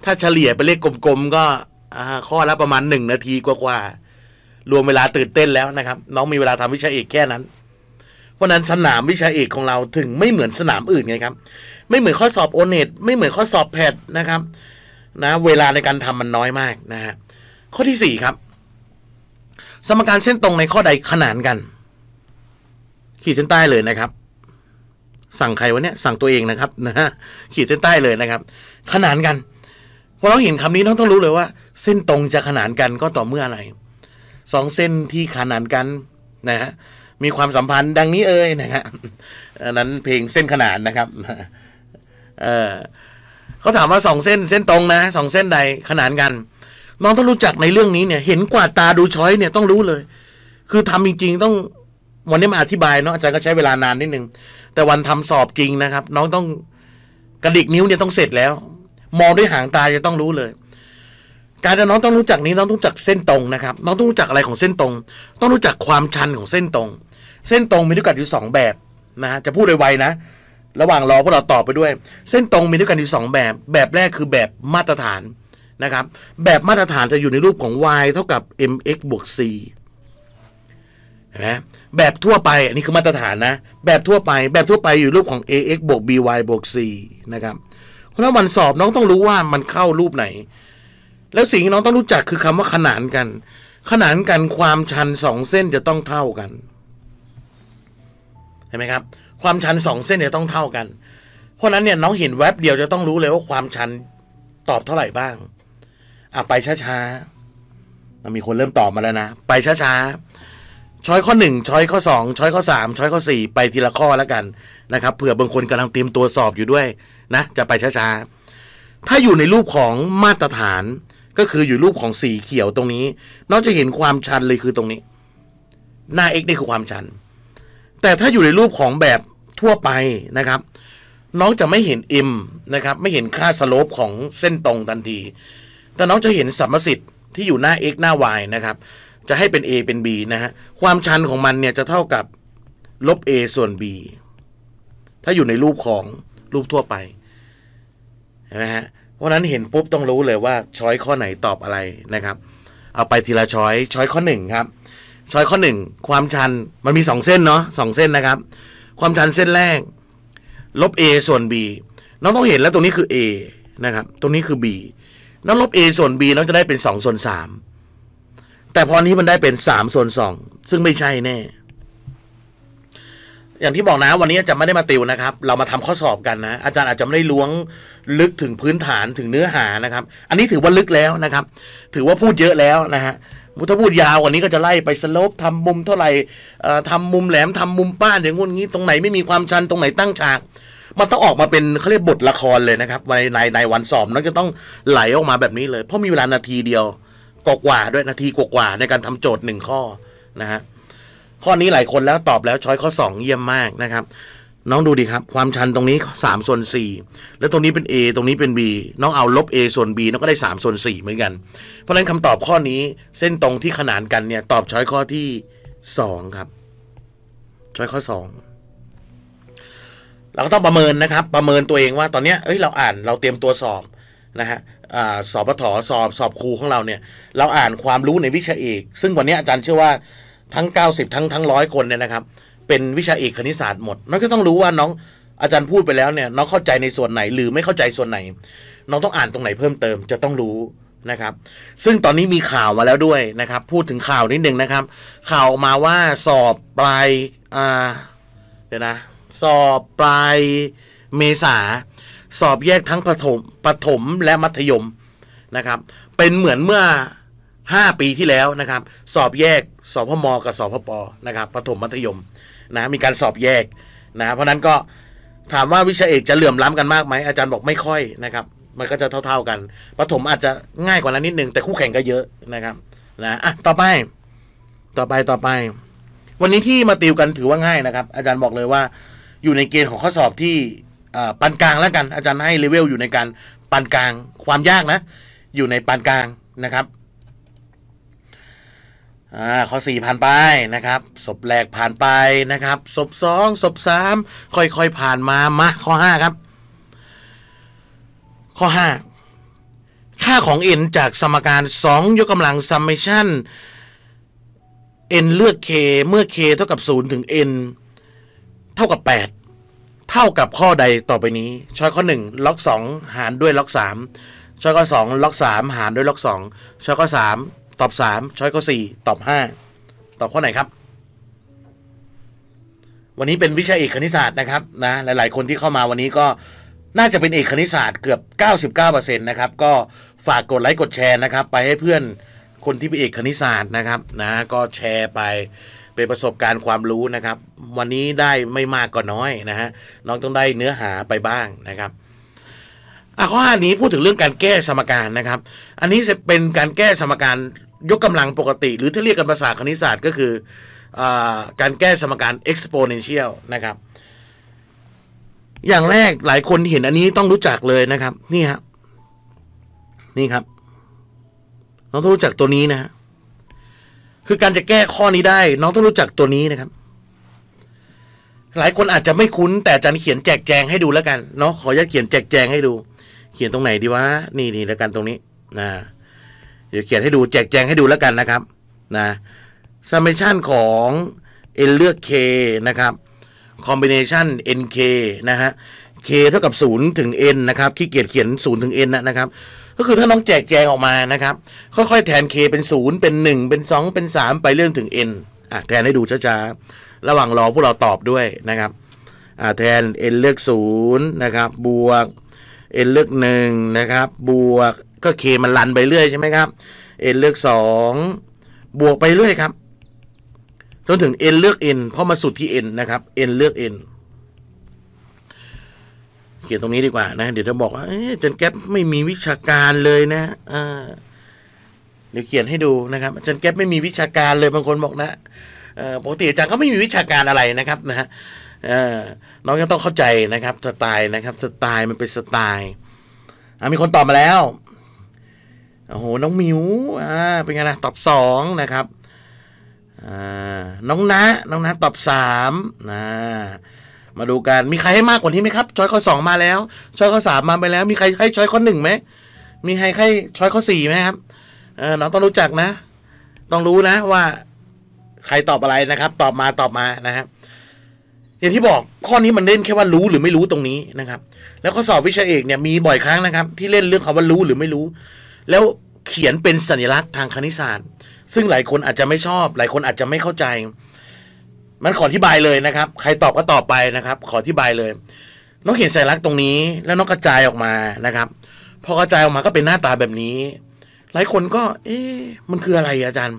ถ้าเฉลี่ยเป็นเลขกลมๆก็ข้อละประมาณหนึ่งนาทีกว่าๆรวมเวลาตื่นเต้นแล้วนะครับ น้องมีเวลาทำวิชาเอกแค่นั้น เพราะนั้นสนามวิชาเอกของเราถึง ไม่เหมือนสนามอื่นไงครับไม่เหมือนข้อสอบโอเน็ตไม่เหมือนข้อสอบแพทนะครับ นะ เวลาในการทำมันน้อยมากนะฮะข้อที่สี่ครับ สมการเส้นตรงในข้อใดขนานกัน ขีดเส้นใต้เลยนะครับ สั่งใครวะเนี่ยสั่งตัวเองนะครับนะขีดเส้นใต้เลยนะครับ ขนานกันพอเราเห็นคำนี้น้องต้องรู้เลยว่าเส้นตรงจะขนานกันก็ต่อเมื่ออะไรสองเส้นที่ขนานกันนะฮะมีความสัมพันธ์ดังนี้เอ่ยนะฮะนั้นเพลงเส้นขนานนะครับเออเขาถามว่าสองเส้นเส้นตรงนะสองเส้นใดขนานกัน น้องต้องรู้จักในเรื่องนี้เนี่ย เห็นกว่าตาดูช้อยเนี่ยต้องรู้เลย คือทำจริงๆต้อง วันนี้มาอธิบายเนาะอาจารย์ก็ใช้เวลานานนิดนึงแต่วันทำสอบจริงนะครับ น้องต้องกระดิกนิ้วเนี่ยต้องเสร็จแล้วมองด้วยหางตาจะต้องรู้เลย การทีน้องต้องรู้จักนี้ น้องต้องรู้จักเส้นตรงนะครับน้องต้องรู้จักอะไรของเส้นตรง ต้องรู้จักความชันของเส้นตรง เส้นตรงมีด้วยกันอยู่สองแบบนะจะพูดไวๆนะ ระหว่างรอ พวกเราตอบไปด้วย เส้นตรงมีด้วยกันอยู่สองแบบ แบบแรกคือแบบมาตรฐานนะครับ แบบมาตรฐานจะอยู่ในรูปของ y เท่ากับ mx บวก c เห็นไหมแบบทั่วไปอันนี้คือมาตรฐานนะ แบบทั่วไป แบบทั่วไปอยู่รูปของ ax บวก by บวก c นะครับราะถ้าวันสอบน้องต้องรู้ว่ามันเข้ารูปไหน แล้วสิ่งที่น้องต้องรู้จักคือคำว่าขนานกัน ขนานกันความชันสองเส้นจะต้องเท่ากัน เห็นไหมครับ ความชันสองเส้นจะต้องเท่ากัน เพราะนั้นเนี่ยน้องเห็นแวบเดียวจะต้องรู้เลยว่า ความชันตอบเท่าไหร่บ้างอ่ะไปช้าๆมีคนเริ่มตอบมาแล้วนะ ไปช้าๆช้อยข้อหนึ่งช้อยข้อสองช้อยข้อสามช้อยข้อสี่ไปทีละข้อแล้วกันนะครับเผื่อบางคนกำลังเตรียมตัวสอบอยู่ด้วยนะจะไปช้าๆถ้าอยู่ในรูปของมาตรฐาน ก็คืออยู่รูปของสีเขียวตรงนี้นอกจะเห็นความชันเลยคือตรงนี้ หน้า x นี่คือความชัน แต่ถ้าอยู่ในรูปของแบบทั่วไปนะครับน้องจะไม่เห็น m นะครับไม่เห็นค่าสโลปของเส้นตรงทันที แต่น้องจะเห็นสัมมสิทธิ์ที่อยู่หน้า x หน้า y นะครับจะให้เป็น A เป็น B นะฮะความชันของมันเนี่ยจะเท่ากับลบ A ส่วน B ถ้าอยู่ในรูปของรูปทั่วไปเห็นไหมฮะเพราะนั้นเห็นปุ๊บต้องรู้เลยว่าช้อยข้อไหนตอบอะไรนะครับ เอาไปทีละช้อยช้อยข้อหนึ่งครับช้อยข้อหนึ่งความชันมันมีสองเส้นเนาะสองเส้นนะครับ ความชันเส้นแรกลบ A ส่วน B น้องต้องเห็นแล้วตรงนี้คือ A นะครับตรงนี้คือ B น้องลบ A ส่วน B น้องจะได้เป็น 2 ส่วน3แต่พอนี้มันได้เป็นสามส่วนสองซึ่งไม่ใช่แน่ อย่างที่บอกนะวันนี้อาจารย์ไม่ได้มาติวนะครับ เรามาทำข้อสอบกันนะ อาจารย์อาจจะไม่ได้ล้วงลึกถึงพื้นฐานถึงเนื้อหานะครับ อันนี้ถือว่าลึกแล้วนะครับ ถือว่าพูดเยอะแล้วนะฮะถ้าพูดยาวกว่านี้ก็จะไล่ไปสลบทำมุมเท่าไหร่ทำมุมแหลม ทำมุมป้าน อย่างงู้นงี้ตรงไหนไม่มีความชันตรงไหนตั้งฉากมันต้องออกมาเป็นเขาเรียกบทละครเลยนะครับในในในวันสอบนั่นจะต้องไหลออกมาแบบนี้เลยเพราะมีเวลานาทีเดียวกว่าด้วยนาทีกว่าในการทำโจทย์หนึ่งข้อนะฮะข้อนี้หลายคนแล้วตอบแล้วช้อยข้อ 2 เยี่ยมมากนะครับ น้องดูดิครับ ความชันตรงนี้3ส่วน4แล้วตรงนี้เป็น A ตรงนี้เป็น B น้องเอาลบ A ส่วน B น้องก็ได้3ส่วน4เหมือนกัน เพราะฉะนั้นคำตอบข้อนี้เส้นตรงที่ขนานกันเนี่ย ตอบช้อยข้อที่ 2 ครับช้อยข้อ 2 เราก็ต้องประเมินนะครับ ประเมินตัวเองว่าตอนนี้เอ้ยเราอ่านเราเตรียมตัวสอบนะฮะสอบปทสอบสอบครูของเราเนี่ยเราอ่านความรู้ในวิชาเอกซึ่งวันนี้อาจารย์เชื่อว่าทั้ง90ทั้งทั้งร้อยคนเนี่ยนะครับ เป็นวิชาเอกคณิตศาสตร์หมดมันก็ต้องรู้ว่าน้องอาจารย์พูดไปแล้วเนี่ยน้องเข้าใจในส่วนไหนหรือไม่เข้าใจส่วนไหน น้องต้องอ่านตรงไหนเพิ่มเติมจะต้องรู้นะครับ ซึ่งตอนนี้มีข่าวมาแล้วด้วยนะครับพูดถึงข่าวนิดนึงนะครับ ข่าวมาว่าสอบปลายอ่าเดี๋ยวนะสอบปลายเมษาสอบแยกทั้งประถม ประถม และมัธยมนะครับ เป็นเหมือนเมื่อ 5 ปีที่แล้วนะครับ สอบแยก สอบพมกับสอบพปนะครับประถมมัธยมนะมีการสอบแยกนะเพราะนั้นก็ถามว่าวิชาเอกจะเหลื่อมล้ำกัน มากไหมอาจารย์บอกไม่ค่อยนะครับ มันก็จะเท่าๆกัน ประถมอาจจะง่ายกว่านั้นนิดนึงแต่คู่แข่งก็เยอะนะครับนะอ่ะต่อไปต่อไปต่อไป วันนี้ที่มาติวกันถือว่าง่ายนะครับ อาจารย์บอกเลยว่า อยู่ในเกณฑ์ของข้อสอบที่ปานกลางแล้วกัน อาจารย์ให้เลเวลอยู่ในการปานกลางความยากนะ อยู่ในปานกลางนะครับอข้อสี่ผ่านไปนะครับศพแรกผ่านไปนะครับศพสองศพสามค่อย ๆ ผ่านมามาข้อห้าครับข้อห้าค่าของ n จากสมการสองยกกำลัง summation n เลือก k เมื่อ k เท่ากับ 0 ถึง n เท่ากับ 8เท่ากับข้อใดต่อไปนี้ ช้อยข้อ1ล็อก2หารด้วยล็อก3ช้อยข้อ2ล็อก3หารด้วยล็อก2ช้อยข้อ 3 ตอบ 3ช้อยข้อ 4 ตอบ 5 ตอบข้อไหนครับ วันนี้เป็นวิชาเอกคณิตศาสตร์นะครับนะหลายๆ คนที่เข้ามาวันนี้ก็น่าจะเป็นเอกคณิตศาสตร์เกือบ 99%นะครับก็ฝากกดไลค์กดแชร์นะครับ ไปให้เพื่อนคนที่เป็นเอกคณิตศาสตร์นะครับนะก็แชร์ไปเป็นประสบการณ์ความรู้นะครับ วันนี้ได้ไม่มากก็น้อยนะฮะน้องต้องได้เนื้อหาไปบ้างนะครับอ่ข้อห้านี้พูดถึงเรื่องการแก้สมการนะครับ อันนี้จะเป็นการแก้สมการยกกำลังปกติ หรือที่เรียกกันภาษาคณิตศาสตร์ก็คืออการแก้สมการ exponential นะครับ อย่างแรกหลายคนเห็นอันนี้ต้องรู้จักเลยนะครับนี่ฮะนี่ครับเราต้องรู้จักตัวนี้นะฮะคือการจะแก้ข้อนี้ได้ น้องต้องรู้จักตัวนี้นะครับ หลายคนอาจจะไม่คุ้น แต่อาจารย์เขียนแจกแจงให้ดูแล้วกันเนาะขออนุญาตเขียนแจกแจงให้ดู เขียนตรงไหนดีวะนี่นี่แล้วกันตรงนี้นะเดี๋ยวเขียนให้ดูแจกแจงให้ดูแล้วกันนะครับนะ u ัม a t ชันของเอเลือก K นะครับคอมบิเนชัน NK นะฮะ K เท่ากับ0ถึง N นะครับขี้เกียจเขียน0ถึง N นะครับก็คือถ้าน้องแจกแจงออกมานะครับค่อยๆแทน k เป็น 0 เป็น 1 เป็น 2 เป็น 3 ไปเรื่องถึง n อ่ะแทนให้ดูช้าๆ ระหว่างรอพวกเราตอบด้วยนะครับอ่ะแทน n เลือก0นะครับบวก n เลือก1นะครับบวกก็ k มันลันไปเรื่อยใช่ไหมครับ n เลือก 2 บวกไปเรื่อยครับจนถึง n เลือก n เพราะมาสุดที่ n นะครับ n เลือก n เขียนตรงนี้ดีกว่านะ เดี๋ยวจะบอกว่าอาจารย์แก๊ปไม่มีวิชาการเลยนะเดี๋ยวเขียนให้ดูนะครับอาจารย์แก๊ปไม่มีวิชาการเลยบางคนบอกนะปกติอาจารย์ก็ไม่มีวิชาการอะไรนะครับนะฮะน้องยังต้องเข้าใจนะครับสไตล์นะครับ สไตล์มันเป็นสไตล์มีคนตอบมาแล้วโอ้โห น้องมิวอ่าเป็นไงนะตอบสองนะครับน้องนะน้องนะตอบสามนะมาดูกัน มีใครให้มากกว่านี้ไหมครับ ช้อยข้อสองมาแล้ว ช้อยข้อสามมาไปแล้ว มีใครให้ช้อยข้อหนึ่งไหม มีใครให้ช้อยข้อสี่ไหมครับเออน้องต้องรู้จักนะ ต้องรู้นะว่าใครตอบอะไรนะครับ ตอบมาตอบมานะครับอย่างที่บอกข้อนี้มันเล่นแค่ว่ารู้หรือไม่รู้ตรงนี้นะครับ แล้วข้อสอบวิชาเอกเนี่ยมีบ่อยครั้งนะครับ ที่เล่นเรื่องคำว่ารู้หรือไม่รู้ แล้วเขียนเป็นสัญลักษณ์ทางคณิตศาสตร์ ซึ่งหลายคนอาจจะไม่ชอบ หลายคนอาจจะไม่เข้าใจมันขออธิบายเลยนะครับ ใครตอบก็ตอบไปนะครับ ขออธิบายเลยนกเขียนสัญลักษ์ตรงนี้ แล้วนกกระจายออกมานะครับ พอกระจายออกมาก็เป็นหน้าตาแบบนี้ หลายคนก็ เอ๊ะ มันคืออะไรอาจารย์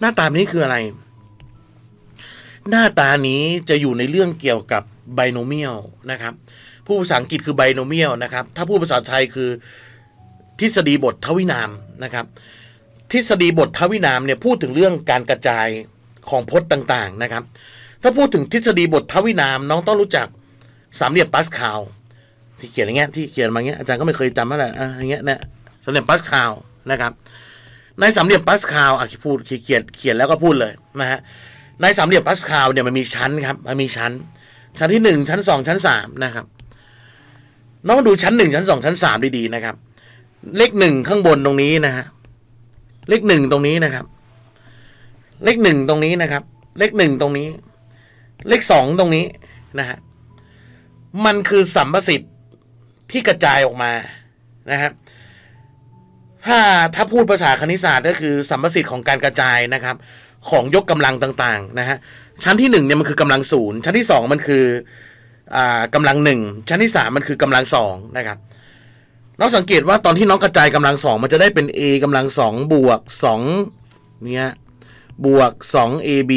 หน้าตานี้คืออะไร หน้าตานี้จะอยู่ในเรื่องเกี่ยวกับไบโนเมียลนะครับ ผู้ภาษาอังกฤษคือไบโนเมียลนะครับ ถ้าผู้ภาษาไทยคือ ทฤษฎีบททวินามนะครับ ทฤษฎีบททวินามเนี่ยพูดถึงเรื่องการกระจายของพจน์ต่างๆนะครับ ถ้าพูดถึงทฤษฎีบททวินาม น้องต้องรู้จักสามเหลี่ยมปัสคาลที่เขียนอย่างเงี้ยที่เขียนมาเงี้ยอาจารย์ก็ไม่เคยจำอะไรอ่ะอย่างเงี้ยเนี่ยสามเหลี่ยมปัสคาลนะครับ ในสามเหลี่ยมปัสคาลอ่ะพูดเขียนเขียนแล้วก็พูดเลยนะฮะในสามเหลี่ยมปัสคาลเนี่ยมันมีชั้นครับมันมีชั้น ชั้นที่หนึ่งชั้นสองชั้นสามนะครับ น้องดูชั้นหนึ่งชั้นสองชั้นสามดีๆนะครับเลขหนึ่งข้างบนตรงนี้นะฮะเลขหนึ่งตรงนี้นะครับเลขหนึ่งตรงนี้นะครับ เลขหนึ่งตรงนี้ เลขสองตรงนี้นะฮะมันคือสัมประสิทธิ์ที่กระจายออกมานะครับ ถ้าถ้าพูดภาษาคณิตศาสตร์ก็คือ สัมประสิทธิ์ของการกระจายนะครับ ของยกกำลังต่างๆนะฮะชั้นที่หนึ่งเนี่ยมันคือกำลังศูนย์ชั้นที่สองมันคือกำลังหนึ่งชั้นที่สามมันคือกำลังสองนะครับ เราสังเกตว่าตอนที่น้องกระจายกำลังสองมันจะได้เป็น a กำลังสองบวกสองเนี่ยบวก 2ab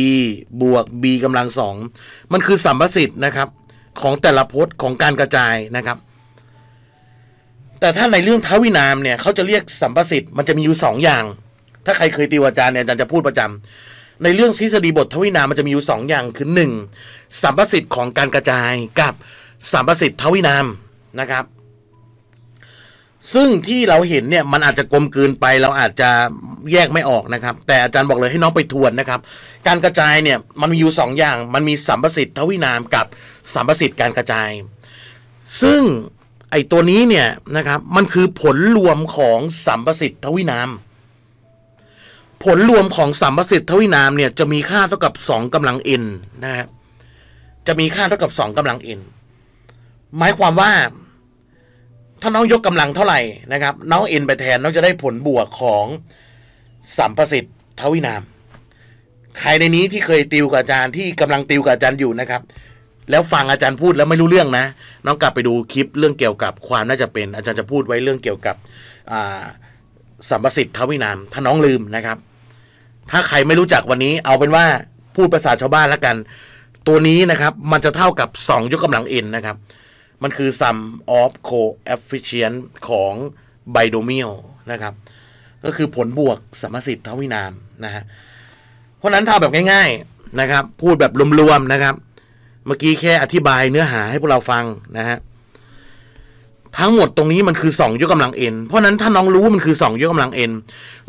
บวก b กำลัง 2 มันคือสัมประสิทธิ์นะครับของแต่ละพจน์ของการกระจายนะครับ แต่ถ้าในเรื่องทวินามเนี่ยเขาจะเรียกสัมประสิทธิ์มันจะมีอยู่2ออย่าง ถ้าใครเคยติวอาจารย์เนี่ยอาจารย์จะพูดประจำ ในเรื่องทฤษฎีบททวินามมันจะมีอยู่ 2ออย่างคือ 1. สัมประสิทธิ์ของการกระจายกับสัมประสิทธิ์ทวินามนะครับซึ่งที่เราเห็นเนี่ยมันอาจจะกลมกลืนไปเราอาจจะแยกไม่ออกนะครับ แต่อาจารย์บอกเลยให้น้องไปทวนนะครับ การกระจายเนี่ยมันมีอยู่2ออย่างมันมีสัมประสิทธิ์ทวินามกับสัมประสิทธิ์การกระจาย ซึ่งไอตัวนี้เนี่ยนะครับมันคือผลรวมของสัมประสิทธิ์ทวินาม ผลรวมของสัมประสิทธิ์ทวินามเนี่ยจะมีค่าเท่ากับ2กำลัง n นะฮะจะมีค่าเท่ากับ2กำลัง n หมายความว่าถ้าน้องยกกำลังเท่าไหร่นะครับ น้องอินไปแทนน้องจะได้ผลบวกของสัมประสิทธิ์ทวินามใครในนี้ที่เคยติวกับอาจารย์ที่กำลังติวกับอาจารย์อยู่นะครับแล้วฟังอาจารย์พูดแล้วไม่รู้เรื่องนะ น้องกลับไปดูคลิปเรื่องเกี่ยวกับความน่าจะเป็น อาจารย์จะพูดไว้เรื่องเกี่ยวกับสัมประสิทธิ์ทวินามถ้าน้องลืมนะครับ ถ้าใครไม่รู้จักวันนี้ เอาเป็นว่าพูดภาษาชาวบ้านแล้วกัน ตัวนี้นะครับมันจะเท่ากับ 2 ยกกำลังเอ็นนะครับมันคือ sum of coefficient ของ binomial นะครับก็คือผลบวกสมสิทธิ์เท่าวินามนะฮะเพราะนั้นถ้าแบบง่ายๆนะครับพูดแบบรวมๆนะครับ เมื่อกี้แค่อธิบายเนื้อหาให้พวกเราฟังนะฮะทั้งหมดตรงนี้มันคือ 2 ยกกำลัง n เพราะนั้นถ้าน้องรู้มันคือ 2 ยกกำลัง n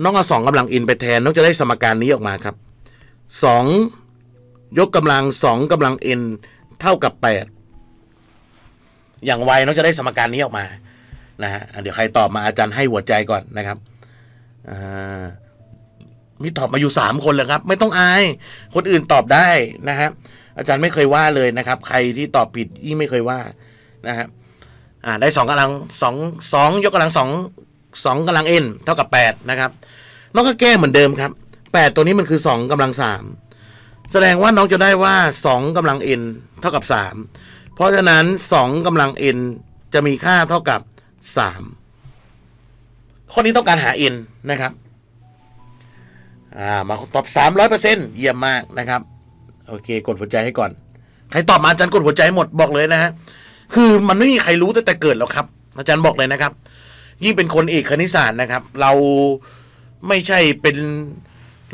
น้องเอา 2กำลัง n ไปแทน น้องจะได้สมการนี้ออกมาครับ2ยกกำลัง2กำลัง n เท่ากับ8อย่างไวน้องจะได้สมการนี้ออกมานะฮะเดี๋ยวใครตอบมาอาจารย์ให้หัวใจก่อนนะครับมีตอบมาอยู่สามคนเลยครับไม่ต้องอาย คนอื่นตอบได้นะฮะอาจารย์ไม่เคยว่าเลยนะครับ ใครที่ตอบผิดยี่ไม่เคยว่านะฮะอ่าได้สองกำลังสองสองยกกำลังสองสองกำลังเอ็นเท่ากับแปดนะครับน้องก็แก้เหมือนเดิมครับแปดตัวนี้มันคือสองกำลังสามแสดงว่าน้องจะได้ว่าสองกำลังเอ็นเท่ากับสามเพราะฉะนั้น 2กำลัง n จะมีค่าเท่ากับ 3 ข้อนี้ต้องการหา n นะครับ มาตอบ 300%เยี่ยมมากนะครับ โอเคกดหัวใจให้ก่อน ใครตอบมาอาจารย์กดหัวใจหมดบอกเลยนะฮะคือมันไม่มีใครรู้ตั้งแต่เกิดแล้วครับ อาจารย์บอกเลยนะครับยิ่งเป็นคนเอกคณิตศาสตร์นะครับ เราไม่ใช่เป็น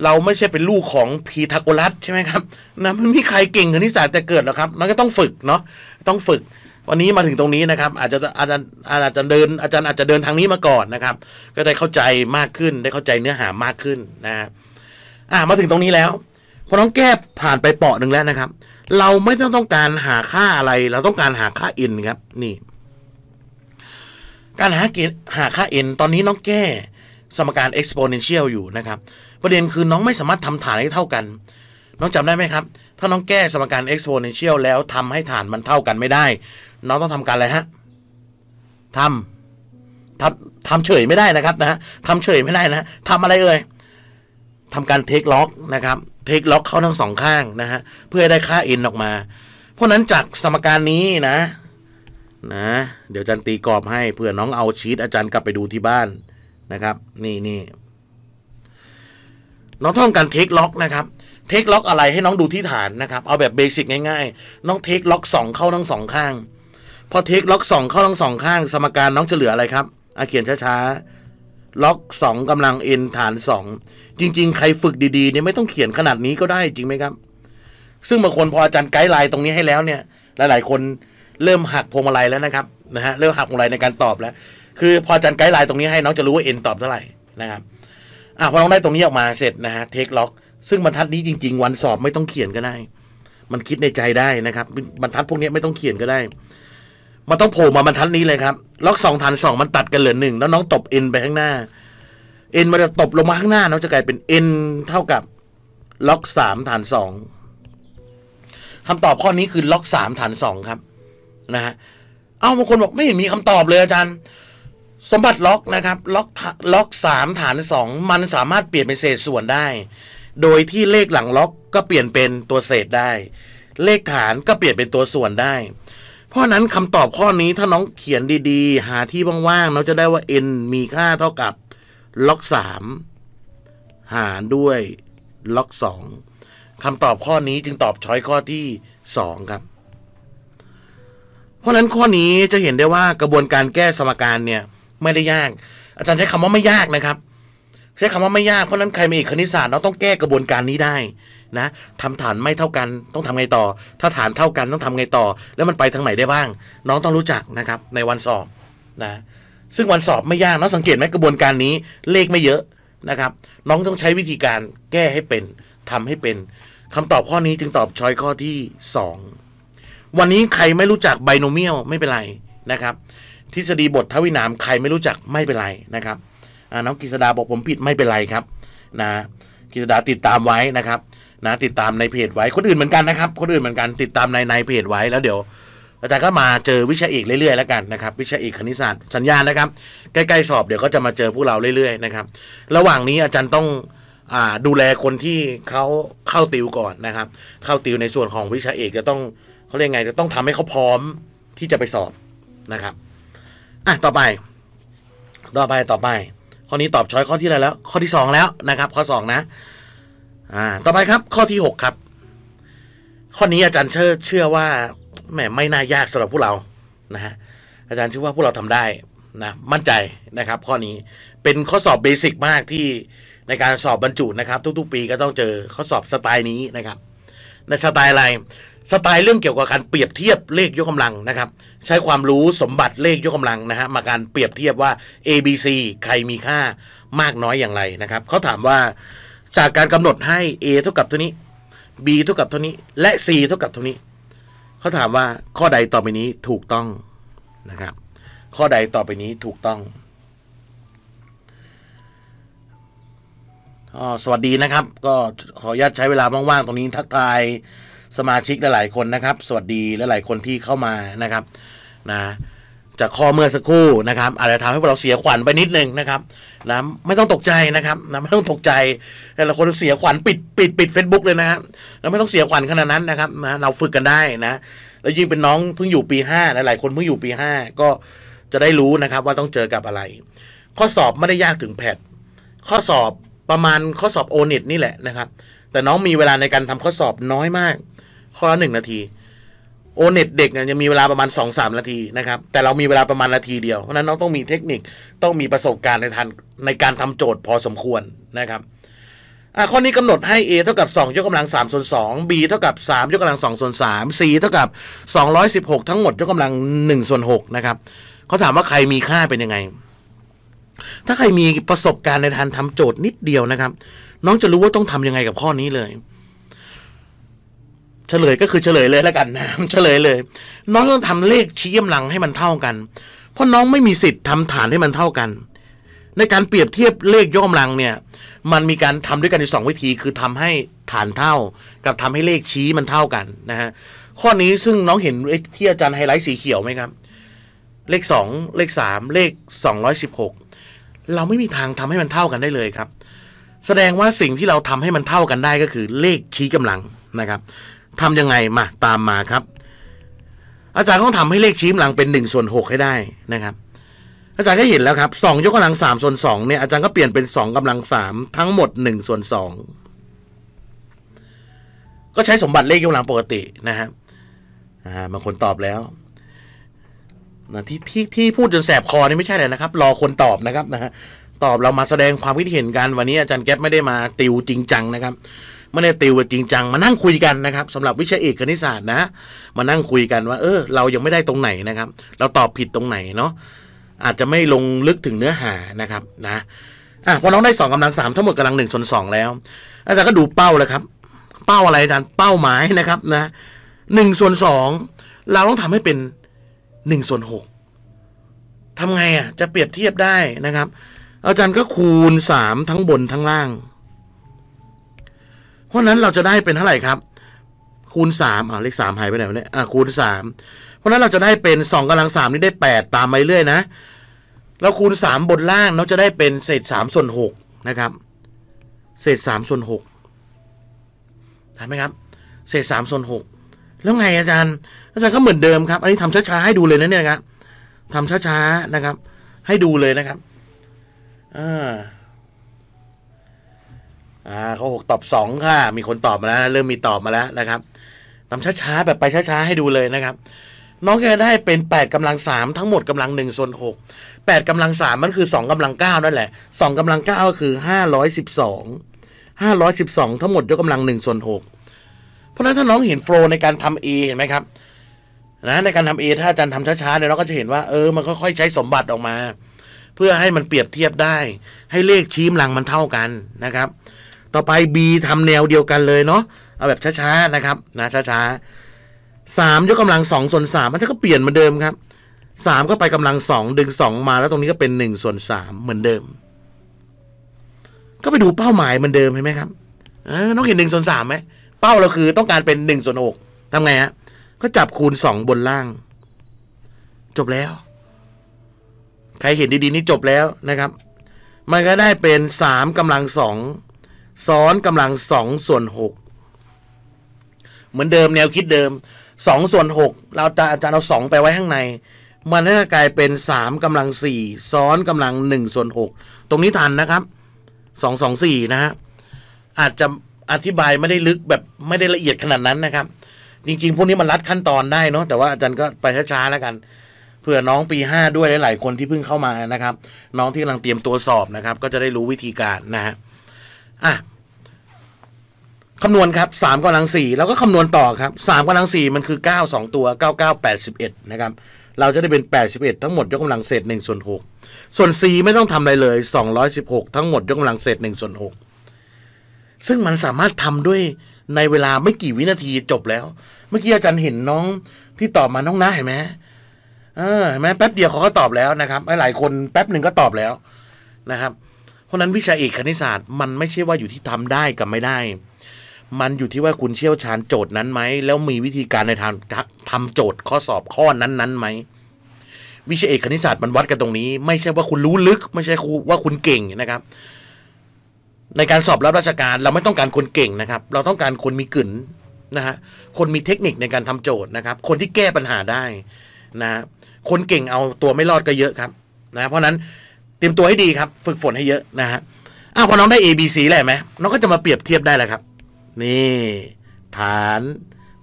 เราไม่ใช่เป็นลูกของพีทาโกรัสใช่ไหมครับนะมันมีใครเก่งคณิตศาสตร์แต่เกิดหรอกครับมันก็ต้องฝึกเนาะต้องฝึก วันนี้มาถึงตรงนี้นะครับอาจจะอาจารย์อาจจะเดิน อาจารย์อาจจะเดินทางนี้มาก่อนนะครับ ก็ได้เข้าใจมากขึ้นได้เข้าใจเนื้อหามากขึ้นนะครับอ่ามาถึงตรงนี้แล้วพอน้องแก้ผ่านไปเปาะหนึ่งแล้วนะครับ เราไม่ต้องต้องการหาค่าอะไร เราต้องการหาค่าเอ็นครับนี่การหาเกณฑ์หาค่าเอ็นตอนนี้น้องแก้สมการ exponential อยู่นะครับ ประเด็นคือน้องไม่สามารถทำฐานให้เท่ากันน้องจำได้ไหมครับถ้าน้องแก้สมการ exponential แล้วทำให้ฐานมันเท่ากันไม่ได้ น้องต้องทำการอะไรฮะทำทำทำเฉยไม่ได้นะครับ นะทำเฉยไม่ได้นะทำอะไรเอ่ยทำการเทคล็อกนะครับเทคล็อกเข้าทั้งสองข้างนะฮะเพื่อได้ค่าเออกมา เพราะนั้นจากสมการนี้นะ นะ เดี๋ยวอาจารย์ตีกรอบให้เพื่อน้องเอาชีตอาจารย์กลับไปดูที่บ้านนะครับ นี่นี่น้องท่องการเทคล็อกนะครับเทคล็อกอะไรให้น้องดูที่ฐานนะครับ เอาแบบเบสิกง่ายๆ น้องเทคล็อกสองเข้าทั้งสองข้าง พอเทคล็อกสองเข้าทั้งสองข้าง สมการน้องจะเหลืออะไรครับอาเขียนช้าๆล็อกสองกำลังเอ็นฐานสองจริงๆ ใครฝึกดีๆเนี่ยไม่ต้องเขียนขนาดนี้ก็ได้จริงไหมครับ ซึ่งบางคนพออาจารย์ไกด์ไลน์ตรงนี้ให้แล้วเนี่ยหลายๆ คนเริ่มหักพวงมาลัยแล้วนะครับนะฮะเริ่มหักพวงมาลัยในการตอบแล้วคือพออาจารย์ไกด์ไลน์ตรงนี้ให้น้องจะรู้ว่าเอ็นตอบเท่าไหร่นะครับอ่ะพอน้องได้ตรงนี้ออกมาเสร็จนะฮะเทคล็อกซึ่งบรรทัดนี้จริงๆวันสอบ ไม่ต้องเขียนก็ได้ มันคิดในใจได้นะครับบรรทัดพวกนี้ไม่ต้องเขียนก็ได้ มันต้องโผล่มาบรรทัดนี้เลยครับล็อกสองฐานสองมันตัดกันเหลือหนึ่งแล้วน้องตบเอ็นไปข้างหน้าเอ็นมันจะตบลงมาข้างหน้าน้องจะกลายเป็นเอ็นเท่ากับล็อกสามฐานสองคำตอบข้อนี้คือ ล็อกสามฐานสองครับ นะฮะเอ้าบางคนบอกไม่เห็นมีคำตอบเลยอาจารย์สมบัติล็อกนะครับล็อกล็อกสามฐานสองมันสามารถเปลี่ยนเป็นเศษส่วนได้โดยที่เลขหลังล็อก ก็เปลี่ยนเป็นตัวเศษได้ เลขฐานก็เปลี่ยนเป็นตัวส่วนได้ เพราะนั้นคำตอบข้อนี้ถ้าน้องเขียนดี ๆ หาที่ว่างๆเราจะได้ว่า n มีค่าเท่ากับล็อก3หารด้วยล็อก2คำตอบข้อนี้จึงตอบช้อยข้อที่ 2 ครับ เพราะนั้นข้อนี้จะเห็นได้ว่ากระบวนการแก้สมการเนี่ยไม่ได้ยาก อาจารย์ใช้คำว่าไม่ยากนะครับช้คำว่าไม่ยากเพราะนั้นใครมาอีกคณิตศาสตร์เราต้องแก้กระบวนการนี้ได้นะทำฐานไม่เท่ากันต้องทำไงต่อ ถ้าฐานเท่ากันต้องทำไงต่อ แล้วมันไปทางไหนได้บ้าง น้องต้องรู้จักนะครับในวันสอบนะซึ่งวันสอบไม่ยากน้องสังเกตไหมกระบวนการนี้เลขไม่เยอะนะครับ น้องต้องใช้วิธีการแก้ให้เป็น ทำให้เป็น คำตอบข้อนี้จึงตอบชอยข้อที่ 2 วันนี้ใครไม่รู้จักไบโนเมียลไม่เป็นไรนะครับ ทฤษฎีบททวินามใครไม่รู้จักไม่เป็นไรนะครับน้องกฤษดาบอกผมผิดไม่เป็นไรครับนะกฤษดาติดตามไว้นะครับนะติดตามในเพจไว้ คนอื่นเหมือนกันนะครับ คนอื่นเหมือนกันติดตามในในเพจไว้แล้วเดี๋ยว อาจารย์ก็มาเจอวิชาเอกเรื่อยๆ แล้วกันนะครับ วิชาเอกคณิตศาสตร์สัญญาณนะครับใกล้ๆสอบเดี๋ยวก็จะมาเจอพวกเราเรื่อย ๆ นะครับ ระหว่างนี้อาจารย์ต้องดูแลคนที่เขาเข้าติวก่อนนะครับ เข้าติวในส่วนของวิชาเอกจะต้องเขาเรียกไงจะต้องทำให้เขาพร้อมที่จะไปสอบนะครับอ่ะต่อไป ต่อไปต่อไปข้อนี้ตอบช้อยข้อที่อะไรแล้ว ข้อที่สองแล้วนะครับข้อสองนะอ่าต่อไปครับข้อที่หกครับ ข้อนี้อาจารย์เชื่อเชื่อว่าแหมไม่น่ายากสำหรับพวกเรานะฮะอาจารย์เชื่อว่าพวกเราทำได้นะมั่นใจนะครับ ข้อนี้เป็นข้อสอบเบสิกมากที่ในการสอบบรรจุนะครับ ทุก ๆ ปีก็ต้องเจอข้อสอบสไตล์นี้นะครับ ในสไตล์อะไรสไตล์เรื่องเกี่ยวกับการเปรียบเทียบเลขยกกาลังนะครับ ใช้ความรู้สมบัติเลขยกกาลังนะฮะมาการเปรียบเทียบว่า A B C ใครมีค่ามากน้อยอย่างไรนะครับเขาถามว่าจากการกำหนดให้ A เท่ากับเท่านี้ B เท่ากับเท่านี้และ C เท่ากับเท่านี้เขาถามว่าข้อใดต่อไปนี้ถูกต้องนะครับ ข้อใดต่อไปนี้ถูกต้องอสวัสดีนะครับ ก็ขออนุญาตใช้เวลาว่างๆตรงนี้ทักทายสมาชิกหลายๆคนนะครับสวัสดีหลายๆคนที่เข้ามานะครับนะจากข้อเมื่อสักครู่นะครับอาจจะทำให้พวกเราเสียขวัญไปนิดนึงนะครับนะไม่ต้องตกใจนะครับนะไม่ต้องตกใจแต่ละคนเสียขวัญปิดปิดปิดเฟซบุ๊กเลยนะครับเราไม่ต้องเสียขวัญขนาดนั้นนะครับนะเราฝึกกันได้นะแล้วยิ่งเป็นน้องเพิ่งอยู่ปีห้าหลายๆคนเพิ่งอยู่ปีห้าก็จะได้รู้นะครับ ว่าต้องเจอกับอะไร ข้อสอบไม่ได้ยากถึงแพทข้อสอบประมาณข้อสอบโอนิตนี่แหละนะครับ แต่น้องมีเวลาในการทำข้อสอบน้อยมากข้อละหนึ่งนาที โอเน็ตเด็กเนี่ยจะมีเวลาประมาณสองสามนาทีนะครับแต่เรามีเวลาประมาณนาทีเดียวเพราะนั้นน้องต้องมีเทคนิคต้องมีประสบการณ์ในทันในการทำโจทย์พอสมควรนะครับข้อนี้กำหนดให้ A เท่ากับ2ยกกำลัง3ส่วน2 B เท่ากับ3ยกกำลัง2ส่วน 3 C เท่ากับ216 ทั้งหมดยกกำลัง 1 ส่วน6นะครับเขาถามว่าใครมีค่าเป็นยังไงถ้าใครมีประสบการณ์ในทันทำโจทย์นิดเดียวนะครับ น้องจะรู้ว่าต้องทํำยังไงกับข้อนี้เลยเฉลยก็คือเฉลยเลยแล้วกันนะเฉลยเลย น้องต้องทำเลขชี้กำลังให้มันเท่ากัน เพราะน้องไม่มีสิทธิ์ทำฐานให้มันเท่ากัน ในการเปรียบเทียบเลขยอมหลังเนี่ยมันมีการทำด้วยกันอยู่สองวิธีคือทำให้ฐานเท่ากับทำให้เลขชี้มันเท่ากันนะฮะข้อนี้ซึ่งน้องเห็นที่อาจารย์ไฮไลท์สีเขียวไหมครับเลขสองเลขสามเลขสองร้อยสิบหกเราไม่มีทางทำให้มันเท่ากันได้เลยครับ แสดงว่าสิ่งที่เราทำให้มันเท่ากันได้ก็คือเลขชี้กำลังนะครับทำยังไงมาตามมาครับ อาจารย์ต้องทำให้เลขชี้กำลังเป็นหนึ่งส่วนหกให้ได้นะครับ อาจารย์ก็เห็นแล้วครับสองยกกำลังสามส่วนสองเนี่ยอาจารย์ก็เปลี่ยนเป็นสองกำลังสามทั้งหมดหนึ่งส่วนสองก็ใช้สมบัติเลขยกกำลังปกตินะครับบางคนตอบแล้วนะที่ที่ที่พูดจนแสบคอนี่ไม่ใช่เลยนะครับรอคนตอบนะครับนะฮะตอบเรามาแสดงความคิดเห็นกันวันนี้อาจารย์แก๊ปไม่ได้มาติวจริงจังนะครับไม่ได้ติวจริงจังมานั่งคุยกันนะครับสำหรับวิชาเอกคณิตศาสตร์นะมานั่งคุยกันว่าเออเรายังไม่ได้ตรงไหนนะครับ เราตอบผิดตรงไหนเนาะอาจจะไม่ลงลึกถึงเนื้อหานะครับนะอ่ะพอน้องได้สองกำลังสามทั้งหมดกำลังหนึ่งส่วนสองแล้ว อาจารย์ก็ดูเป้าเลยครับ เป้าอะไรอาจารย์เป้าหมายนะครับนะหนึ่งส่วนสองเราต้องทำให้เป็นหนึ่งส่วนหกทำไงอ่ะจะเปรียบเทียบได้นะครับ อาจารย์ก็คูณสามทั้งบนทั้งล่างเพราะนั้นเราจะได้เป็นเท่าไหร่ครับ คูณสามอ่าเลขสามหายไปไหนวะเนี่ยอ่าคูณสามเพราะนั้นเราจะได้เป็นสองกำลังสามนี่ได้แปดตามไปเรื่อยนะเราคูณสามบนล่างเราจะได้เป็นเศษสามส่วนหกนะครับ เศษสามส่วนหกทันไหมครับ เศษสามส่วนหกแล้วไงอาจารย์อาจารย์ก็เหมือนเดิมครับ อันนี้ทำช้าๆ ให้ดูเลยนะเนี่ยครับทำช้าๆนะครับ ให้ดูเลยนะครับอ่าอ่าเขาหกตอบสองค่ะ มีคนตอบมาแล้ว เริ่มมีตอบมาแล้วนะครับทำช้าๆแบบไปช้าๆให้ดูเลยนะครับ น้องจะได้เป็นแปดกำลังสามทั้งหมดกำลังหนึ่งส่วนหกแปดกำลังสามมันคือสองกำลังเก้านั่นแหละสองกำลังเก้าก็คือห้าร้อยสิบสองห้าร้อยสิบสองทั้งหมด ยกกำลังหนึ่งส่วนหกเพราะนั้นถ้าน้องเห็นโฟล์ในการทำเอเห็นไหมครับนะในการทำเอถ้าอาจารย์ทำช้าๆเนี่ยเราก็จะเห็นว่าเออมันค่อยๆใช้สมบัติออกมา เพื่อให้มันเปรียบเทียบได้ ให้เลขชี้มลังมันเท่ากันนะครับต่อไป B ทำแนวเดียวกันเลยเนาะเอาแบบช้าๆนะครับนะช้าๆสามยกกำลังสองส่วนสามมันก็เปลี่ยนเหมือนเดิมครับสามก็ไปกำลังสองดึงสองมาแล้วตรงนี้ก็เป็นหนึ่งส่วนสามเหมือนเดิม ก็ไปดูเป้าหมายเหมือนเดิมเห็นไหมครับตน้องเห็นหนึ่งส่วนสามไหมเป้าเราคือต้องการเป็นหนึ่งส่วนหกทำไงฮะก็จับคูณสองบนล่าง จบแล้ว ใครเห็นดีๆนี่จบแล้วนะครับมันก็ได้เป็นสามกำลังสองซ้อนกำลังสองส่วนหกเหมือนเดิมแนวคิดเดิมสองส่วนหกเราจะอาจารย์เอาสองไปไว้ข้างใน มันจะกลายเป็นสามกำลังสี่ซ้อนกำลังหนึ่งส่วนหกตรงนี้ทันนะครับสองสองสี่นะฮะอาจจะอธิบายไม่ได้ลึกแบบไม่ได้ละเอียดขนาดนั้นนะครับ จริงๆ พวกนี้มันรัดขั้นตอนได้เนาะแต่ว่าอาจารย์ก็ไปช้าๆแล้วกันเผื่อน้องปีห้าด้วยหลาย ๆ คนที่เพิ่งเข้ามานะครับ น้องที่กำลังเตรียมตัวสอบนะครับ ก็จะได้รู้วิธีการนะฮะอ่ะคำนวณครับสามกำลังสี่เราก็คำนวณต่อครับสามกำลังสี่มันคือเก้าสองตัวเก้าเก้าแปดสิบเอ็ดนะครับ เราจะได้เป็นแปดสิบเอ็ดทั้งหมดยกกำลังเศษหนึ่งส่วนหกส่วนสี่ไม่ต้องทำอะไรเลยสองร้อยสิบหกทั้งหมด ยกกำลังเศษหนึ่งส่วนหกซึ่งมันสามารถทำด้วยในเวลาไม่กี่วินาทีจบแล้ว เมื่อกี้อาจารย์เห็นน้องที่ตอบมาน้องน้าเห็นไหมเออเห็นไหมแป๊บเดียวเขาก็ตอบแล้วนะครับหลายคนแป๊บหนึ่งก็ตอบแล้วนะครับราะนั้นวิชาเอกคณิตศาสตร์มันไม่ใช่ว่าอยู่ที่ทำได้กับไม่ได้ มันอยู่ที่ว่าคุณเชี่ยวชาญโจทย์นั้นไหมแล้วมีวิธีการในทางทำโจทย์ข้อสอบข้อนั้นๆไหมวิชาเอกคณิตศาสตร์มันวัดกันตรงนี้ไม่ใช่ว่าคุณรู้ลึกไม่ใช่ว่าคุณเก่งนะครับ ในการสอบรับราชการเราไม่ต้องการคนเก่งนะครับ เราต้องการคนมีกลืนนะฮะคนมีเทคนิคในการทำโจทย์นะครับ คนที่แก้ปัญหาได้นะคนเก่งเอาตัวไม่รอดก็เยอะครับนะเพราะนั้นตรียมตัวให้ดีครับ ฝึกฝนให้เยอะนะฮะ อ้าวพอน้องได้ A B C แล้วไหมน้องก็จะมาเปรียบเทียบได้แล้วครับ นี่ ฐาน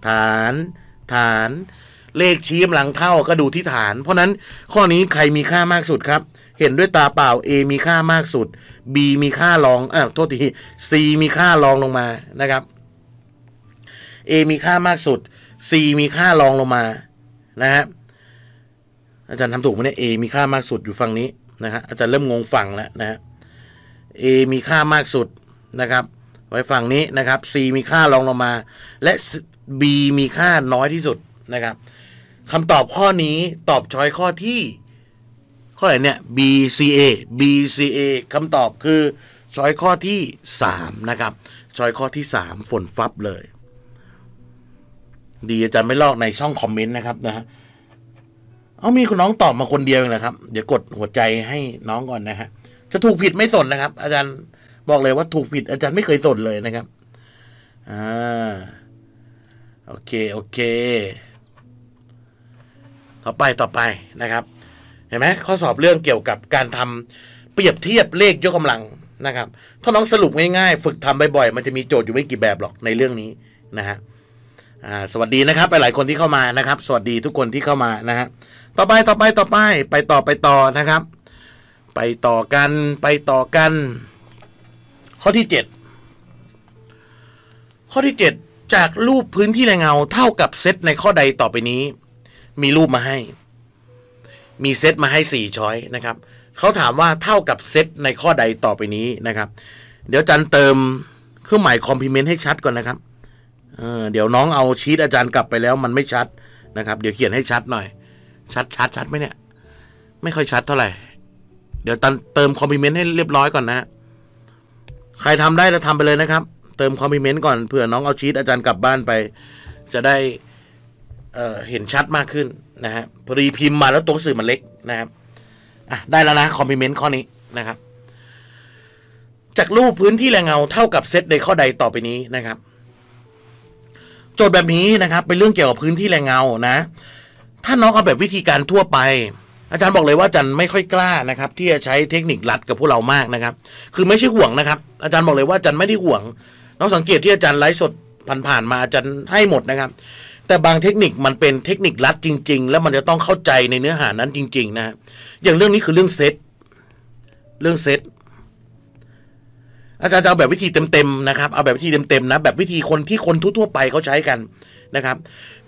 ฐาน ฐาน เลขชี้กำลังเท่าก็ดูที่ฐาน เพราะนั้นข้อนี้ใครมีค่ามากสุดครับ เห็นด้วยตาเปล่า A มีค่ามากสุด B มีค่ารองอ่าโทษที C มีค่ารองลงมา นะครับ A มีค่ามากสุด C มีค่ารองลงมา นะฮะอาจารย์ทำถูกไหมเนี่ย A มีค่ามากสุดอยู่ฝั่งนี้นะฮะอาจจะเริ่มงงฝั่งแล้วนะฮะ A มีค่ามากสุดนะครับ ไว้ฝั่งนี้นะครับ C มีค่ารองลงมา และ B มีค่าน้อยที่สุดนะครับคำตอบข้อนี้ตอบช้อยข้อที่ข้อไหนเนี่ย B C A B C A คำตอบคือช้อยข้อที่3นะครับช้อยข้อที่3ฝนฟับเลยดีอาจารย์ไม่ลอกในช่องคอมเมนต์นะครับนะเอามีคุณน้องตอบมาคนเดียวเองนะครับเดี๋ยวกดหัวใจให้น้องก่อนนะฮะจะถูกผิดไม่สนนะครับ อาจารย์บอกเลยว่าถูกผิดอาจารย์ไม่เคยสนเลยนะครับอ่าโอเคโอเค ต่อไปต่อไปนะครับ เห็นไหมข้อสอบเรื่องเกี่ยวกับการทำเปรียบเทียบเลขยกกำลังนะครับ ถ้าน้องสรุปง่ายๆฝึกทำบ่อยๆมันจะมีโจทย์อยู่ไม่กี่แบบหรอกในเรื่องนี้นะฮะอ่าสวัสดีนะครับ ไปหลายคนที่เข้ามานะครับ สวัสดีทุกคนที่เข้ามานะฮะต่อไปต่อไปต่อไป ไปต่อ ไปต่อ นะครับ ไปต่อกัน ไปต่อกัน ข้อที่7ข้อที่7จากรูปพื้นที่ในเงา เท่ากับเซตในข้อใดต่อไปนี้ มีรูปมาให้ มีเซตมาให้4ช้อยนะครับ เขาถามว่าเท่ากับเซตในข้อใดต่อไปนี้นะครับ เดี๋ยวจันเติมเครื่องหมายคอมพลีเมนต์ให้ชัดก่อนนะครับเเดี๋ยวน้องเอาชีตอาจารย์กลับไปแล้วมันไม่ชัดนะครับ เดี๋ยวเขียนให้ชัดหน่อยชัดชัดชัดไหมเนี่ย ไม่ค่อยชัดเท่าไหร่ เดี๋ยวตันเติมคอมพิเมนต์ให้เรียบร้อยก่อนนะ ใครทำได้แล้วทาไปเลยนะครับ เติมคอมพิเมนต์ก่อนเผื่อน้องเอาชีตอาจารย์กลับบ้านไป จะได้เเห็นชัดมากขึ้นนะฮะพอดีพิมพ์มาแล้วตัวสื่อมันเล็กนะครับ อ่ะได้แล้วนะคอมพิเมนต์ข้อนี้นะครับจากรูปพื้นที่แรงเงา เท่ากับเซตในข้อใดต่อไปนี้นะครับ โจทย์แบบนี้นะครับ เป็นเรื่องเกี่ยวกับพื้นที่แรงเงานะถ้าน้องเอาแบบวิธีการทั่วไป อาจารย์บอกเลยว่าอาจารย์ไม่ค่อยกล้านะครับ ที่จะใช้เทคนิครัดกับพวกเรามากนะครับ คือไม่ใช่ห่วงนะครับ อาจารย์บอกเลยว่าอาจารย์ไม่ได้ห่วงน้องสังเกตที่อาจารย์ไลฟ์สดผ่านๆมา อาจารย์ให้หมดนะครับ แต่บางเทคนิคมันเป็นเทคนิครัดจริง ๆ แล้วมันจะต้องเข้าใจในเนื้อหานั้นจริง ๆนะอย่างเรื่องนี้คือเรื่องเซตเรื่องเซตอาจารย์จะเอาแบบวิธีเต็มๆนะครับ เอาแบบวิธีเต็มๆนะแบบวิธีคนที่คนทั่วๆไปเขาใช้กันนะครับ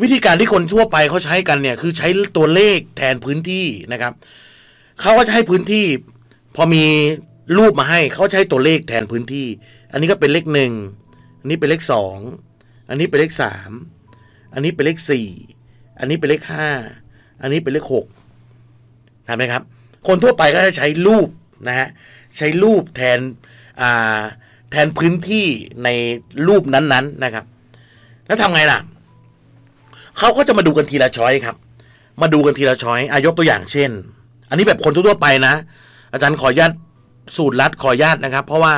วิธีการที่คนทั่วไปเขาใช้กันเนี่ยคือใช้ตัวเลขแทนพื้นที่นะครับ เขาก็จะให้พื้นที่ พอมีรูปมาให้เขาใช้ตัวเลขแทนพื้นที่ อันนี้ก็เป็นเลขหนึ่งอันนี้เป็นเลขสองอันนี้เป็นเลขสามอันนี้เป็นเลขสี่อันนี้เป็นเลขห้าอันนี้เป็นเลขหกทำไหมครับคนทั่วไปก็จะใช้รูปนะฮะใช้รูปแทนอ่าแทนพื้นที่ในรูปนั้นๆนนะครับแล้วทำไงล่ะเขาก็จะมาดูกันทีละช้อยครับ มาดูกันทีละช้อยอายกตัวอย่างเช่น อันนี้แบบคนทั่วไปนะ อาจารย์ขอญาตสูตรลัดขอญาตนะครับ เพราะว่า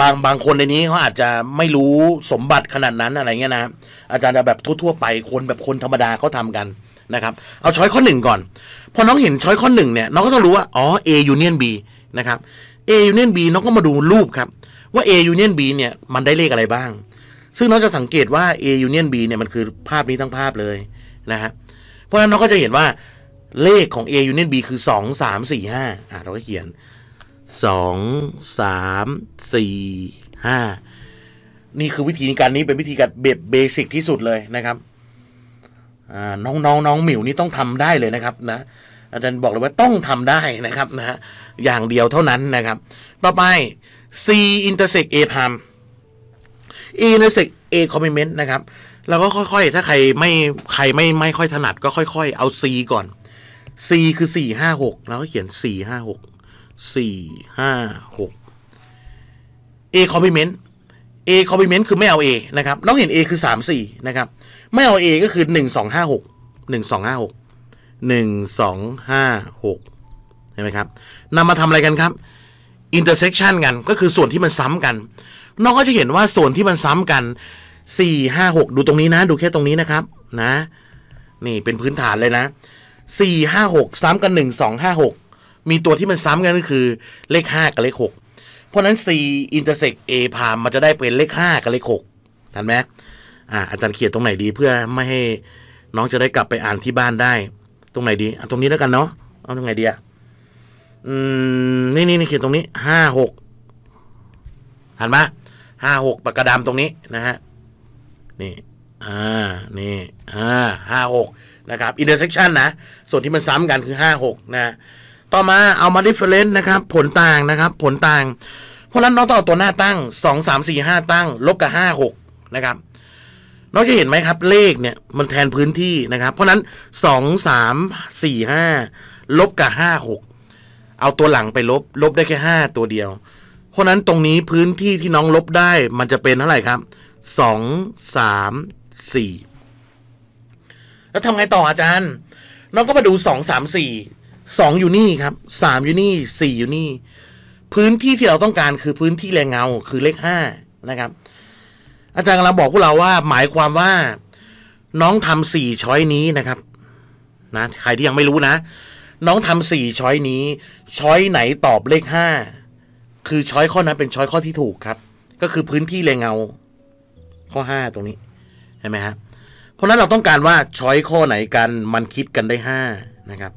บางบางคนในนี้เขาอาจจะไม่รู้สมบัติขนาดนั้นอะไรเงี้ยนะ อาจารย์จะแบบทั่วๆไป คนแบบคนธรรมดาเขาทากันนะครับ เอาช้อยข้อหนึ่งก่อน พอน้องเห็นช้อยข้อหนึ่งเนี่ยน้องก็ต้องรู้ว่า อ๋อ A union B นะครับ A union B น้องก็มาดูรูปครับ ว่า A union B เนี่ยมันได้เลขอะไรบ้างซึ่งน้องจะสังเกตว่า A Union B เนี่ยมันคือภาพนี้ทั้งภาพเลยนะฮะ เพราะฉะนั้นน้องก็จะเห็นว่าเลขของ A Union B คือ 2 3 4 5อ่ะเราก็เขียน 2 3 4 5 นี่คือวิธีการนี้เป็นวิธีการเบบเบสิกที่สุดเลยนะครับน้องน้องน้องหมิวนี่ต้องทำได้เลยนะครับนะอาจารย์บอกเลยว่าต้องทำได้นะครับนะอย่างเดียวเท่านั้นนะครับ ต่อไป C intersect A prime อีเนสิกเอคอมเมนต์นะครับแล้วก็ค่อยๆถ้าใครไม่ใครไม่ไม่ค่อยถนัดก็ค่อยๆเอา C ก่อน C คือสี่ห้าหกแล้วก็เขียนสี่ห้าหกสี่ห้าหก A complement A complement คือไม่เอา A นะครับ น้องเห็น A คือสามสี่นะครับ ไม่เอา A ก็คือหนึ่งสองห้าหกหนึ่งสองห้าหกหนึ่งสองห้าหกเห็นไหมครับนำมาทำอะไรกันครับ intersection กันก็คือส่วนที่มันซ้ำกันน้องก็จะเห็นว่าส่วนที่มันซ้ำกัน 4 5 6 ดูตรงนี้นะ ดูแค่ตรงนี้นะครับ นะ นี่เป็นพื้นฐานเลยนะ 4 5 6 ซ้ากซ้ำกัน1 2 5 6 มีตัวที่มันซ้ำกันก็คือเลข 5 กับเลข 6 เพราะนั้น C intersect A พามมันจะได้เป็นเลข 5 กับเลข6ทันไหมอ่า อาจารย์เขียนตรงไหนดีเพื่อไม่ให้น้องจะได้กลับไปอ่านที่บ้านได้ ตรงไหนดีอ่ะตรงนี้แล้วกันเนาะ เอาตรงไหนดีอ่ะอืม นี่นี่นี่เขียนตรงนี้ห้าหกหันมห้าหกปากกาดำตรงนี้นะฮะนี่อ่านี่อ่าห้าหกนะครับอินเตอร์เซ o กชันนะ ส่วนที่มันซ้ำกันคือห้าหกนะต่อมา เอามาดิฟเฟอเรนซ์นะครับ ผลต่างนะครับผลต่าง เพราะนั้นน้องต้องเอาตัวหน้าตั้งสองสามสี่ห้าตั้ง ลบกับห้าหกนะครับน้องจะเห็นไหมครับ เลขเนี่ย มันแทนพื้นที่ นะครับ เพราะนั้นสองสามสี่ห้าลบกับห้าหกเอาตัวหลังไปลบ ลบได้แค่ห้าตัวเดียวเพราะนั้นตรงนี้พื้นที่ที่น้องลบได้มันจะเป็นเท่าไหร่ครับ สอง สาม สี่ แล้วทำไงต่ออาจารย์ น้องก็มาดูสองสามสี่ สองอยู่นี่ครับ สามอยู่นี่สี่อยู่นี่ พื้นที่ที่เราต้องการคือพื้นที่แรงเงาคือเลขห้านะครับ อาจารย์กำลังบอกพวกเราว่าหมายความว่า น้องทำสี่ช้อยนี้นะครับ นะใครที่ยังไม่รู้นะ น้องทำสี่ช้อยนี้ ช้อยไหนตอบเลขห้าคือช้อยข้อนั้นเป็นช้อยข้อที่ถูกครับ ก็คือพื้นที่แรงเงาข้อห้าตรงนี้เห็นไหมฮะเพราะนั้นเราต้องการว่าช้อยข้อไหนกันมันคิดกันได้ห้านะครับ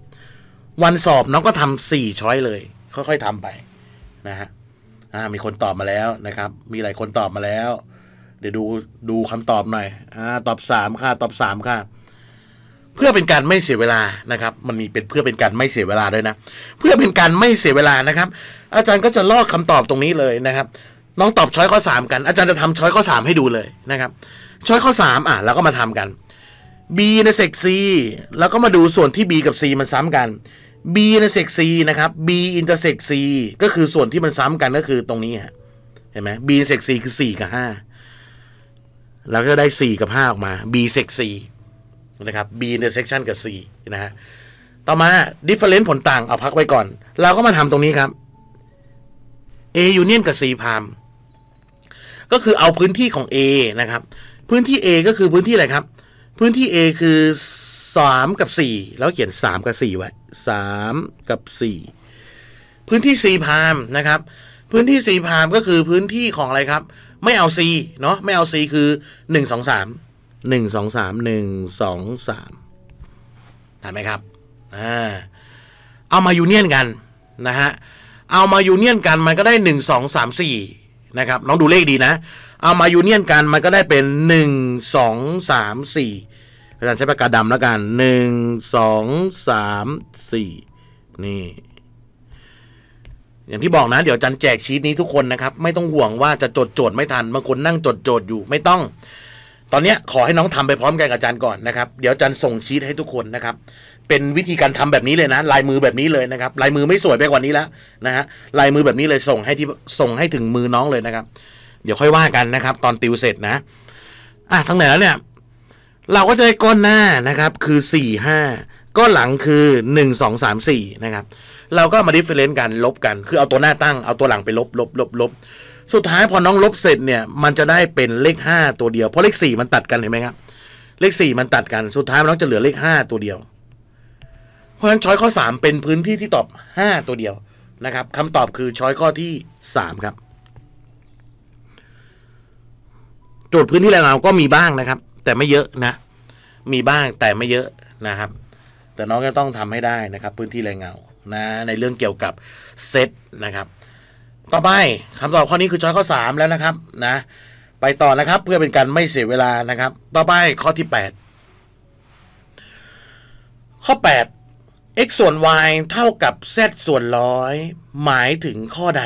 วันสอบน้องก็ทำสี่ช้อยเลย ค่อยๆทำไปนะฮะมีคนตอบมาแล้วนะครับ มีหลายคนตอบมาแล้ว เดี๋ยวดูดูคำตอบหน่อยอ่าตอบสามค่ะ ตอบสามค่ะเพื่อเป็นการไม่เสียเวลานะครับมันมีเป็นเพื่อเป็นการไม่เสียเวลาด้วยนะ เพื่อเป็นการไม่เสียเวลานะครับ อาจารย์ก็จะลอกคำตอบตรงนี้เลยนะครับน้องตอบช้อยข้อ 3 กันอาจารย์จะทำช้อยข้อ3ให้ดูเลยนะครับช้อยข้อ3อ่ะเราก็มาทำกัน b ในเซกซีแล้วก็มาดูส่วนที่ b กับ c มันซ้ำกัน b ในเซกซีนะครับ b อินเตอร์เซกซีก็คือส่วนที่มันซ้ำกันก็คือตรงนี้ฮะเห็นไหม b ในเซกซีคือ 4 กับ5แล้วก็ได้ 4 กับ 5 ออกมา b เซกซีนะครับ B ในเซ c t i o n กับ C นะฮะ ต่อมา difference ผลต่างเอาพักไว้ก่อน เราก็มาทำตรงนี้ครับ A union กับ C พามก็คือเอาพื้นที่ของ A นะครับ พื้นที่ A ก็คือพื้นที่อะไรครับ พื้นที่ A คือ 3 กับ 4 แล้วเขียน 3 กับ4ไว้3กับ4พื้นที่ C พามนะครับ พื้นที่ C พามก็คือพื้นที่ของอะไรครับ ไม่เอา C เนาะไม่เอา C คือ 1 2 3หนึ่งสองสามหนึ่งงสสอามถไหมครับอเอามายูเนียนกันนะฮะเอามายูเนียนกัน มันก็ได้หนึ่งงสสอามสี่นะครับน้องดูเลขดีนะ เอามายูเนียนกันมันก็ได้เป็นหนึ่งสองสามสี่อาจารย์ใช้ปากกาดำแล้วกันหนึ่งงสสอามสี่นี่ อย่างที่บอกนะเดี๋ยวจันแจกชีตนี้ทุกคนนะครับ ไม่ต้องห่วงว่าจะจดโจทย์ไม่ทันบางคนนั่งจดโจทย์อยู่ไม่ต้องอนนี้ขอให้น้องทำไปพร้อมกันกับอาจารย์ก่อนนะครับเดี๋ยวอาจารย์ส่งชีตให้ทุกคนนะครับเป็นวิธีการทำแบบนี้เลยนะ ลายมือแบบนี้เลยนะครับลายมือไม่สวยไปกว่านี้แล้วนะฮะลายมือแบบนี้เลยส่งให้ที่ส่งให้ถึงมือน้องเลยนะครับ เดี๋ยวค่อยว่ากันนะครับตอนติวเสร็จนะอ่ะ ทั้งไหนแล้วเนี่ย เราก็จะได้ก้อนหน้านะครับคือสี่ห้าก้อนหลังคือหนึ่งสองสามสี่นะครับเราก็มาดิฟเฟอเรนซ์กันลบกันคือเอาตัวหน้าตั้งเอาตัวหลังไปลบลบลบลบสุดท้ายพอน้องลบเสร็จเนี่ยมันจะได้เป็นเลข5ตัวเดียวเพราะเลข4มันตัดกันเห็นไหมครับ เลข4มันตัดกันสุดท้ายน้องจะเหลือเลข5ตัวเดียวเพราะฉะนั้นช้อยข้อ3เป็นพื้นที่ที่ตอบ5ตัวเดียวนะครับคำตอบคือช้อยข้อที่3ครับ โจทย์พื้นที่แรงงานก็มีบ้างนะครับ แต่ไม่เยอะนะ มีบ้างแต่ไม่เยอะนะครับ แต่น้องก็ต้องทำให้ได้นะครับ พื้นที่แรงเงานะ ในเรื่องเกี่ยวกับเซตนะครับต่อไปคำตอบข้อนี้คือช้อยข้อ 3 แล้วนะครับนะไปต่อนะครับเพื่อเป็นการไม่เสียเวลานะครับ ต่อไปข้อที่ 8 ข้อ 8 x ส่วน y เท่ากับ z ส่วนร้อยหมายถึงข้อใด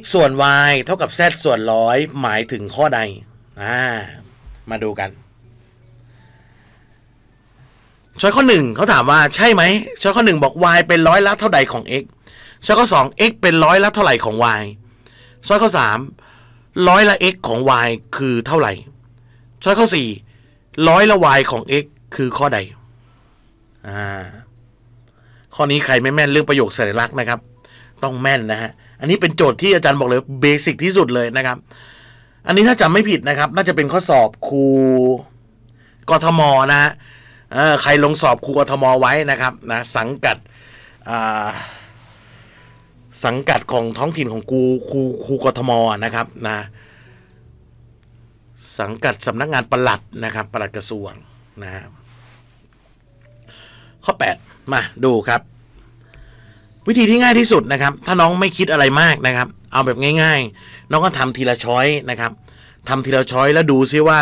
x ส่วน y เท่ากับ z ส่วนร้อยหมายถึงข้อใดอมาดูกันช้อยข้อหนึ่งเขาถามว่าใช่ไหมช้อยข้อหนึ่งบอก y เป็นร้อยละเท่าใดของ x ช้อยข้อสอง x เป็นร้อยละเท่าไหร่ของ y ช้อยข้อสามร้อยละ x ของ y คือเท่าไหร่ส้อยข้อสี่ร้อยละ y ของ x คือข้อใด อ่า ข้อนี้ใครไม่แม่นเรื่องประโยคสัญลักษณ์นะครับ ต้องแม่นนะฮะ อันนี้เป็นโจทย์ที่อาจารย์บอกเลยเบสิกที่สุดเลยนะครับ อันนี้ถ้าจำไม่ผิดนะครับ น่าจะเป็นข้อสอบครู กทมนะฮะใครลงสอบครูกทมไว้นะครับนะสังกัด อ่าสังกัดของท้องถิ่นของกูครูครูกทมนะครับนะสังกัดสำนักงานประหลัดนะครับประหลัดกระทรวงนะครับข้อ8มาดูครับวิธีที่ง่ายที่สุดนะครับ ถ้าน้องไม่คิดอะไรมากนะครับ เอาแบบง่ายๆ น้องก็ทำทีละช้อยนะครับทำทีละช้อยแล้วดูซิว่า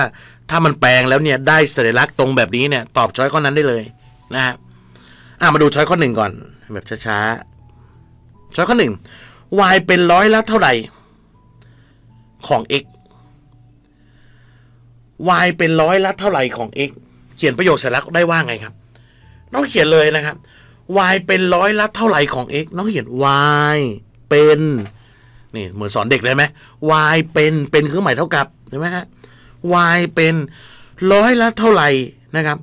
ถ้ามันแปลงแล้ว เนี่ยได้สัญลักษณ์ตรงแบบนี้เนี่ยตอบช้อยข้อนั้นได้เลยนะครับอ่ะมาดูช้อยข้อหนึ่งก่อนแบบช้าๆช้อยข้อหนึ่ง y เป็นร้อยละเท่าไหร่ของ x y เป็นร้อยละเท่าไหร่ของ x เขียนประโยคเสร็จแล้วได้ว่าไงครับน้องเขียนเลยนะครับ y เป็นร้อยละเท่าไหร่ของ x น้องเขียน y เป็นนี่เหมือนสอนเด็กเลยไหม y เป็น เป็นคือหมายเท่ากับใช่ไหมฮะ y เป็นร้อยละเท่าไหร่นะครับ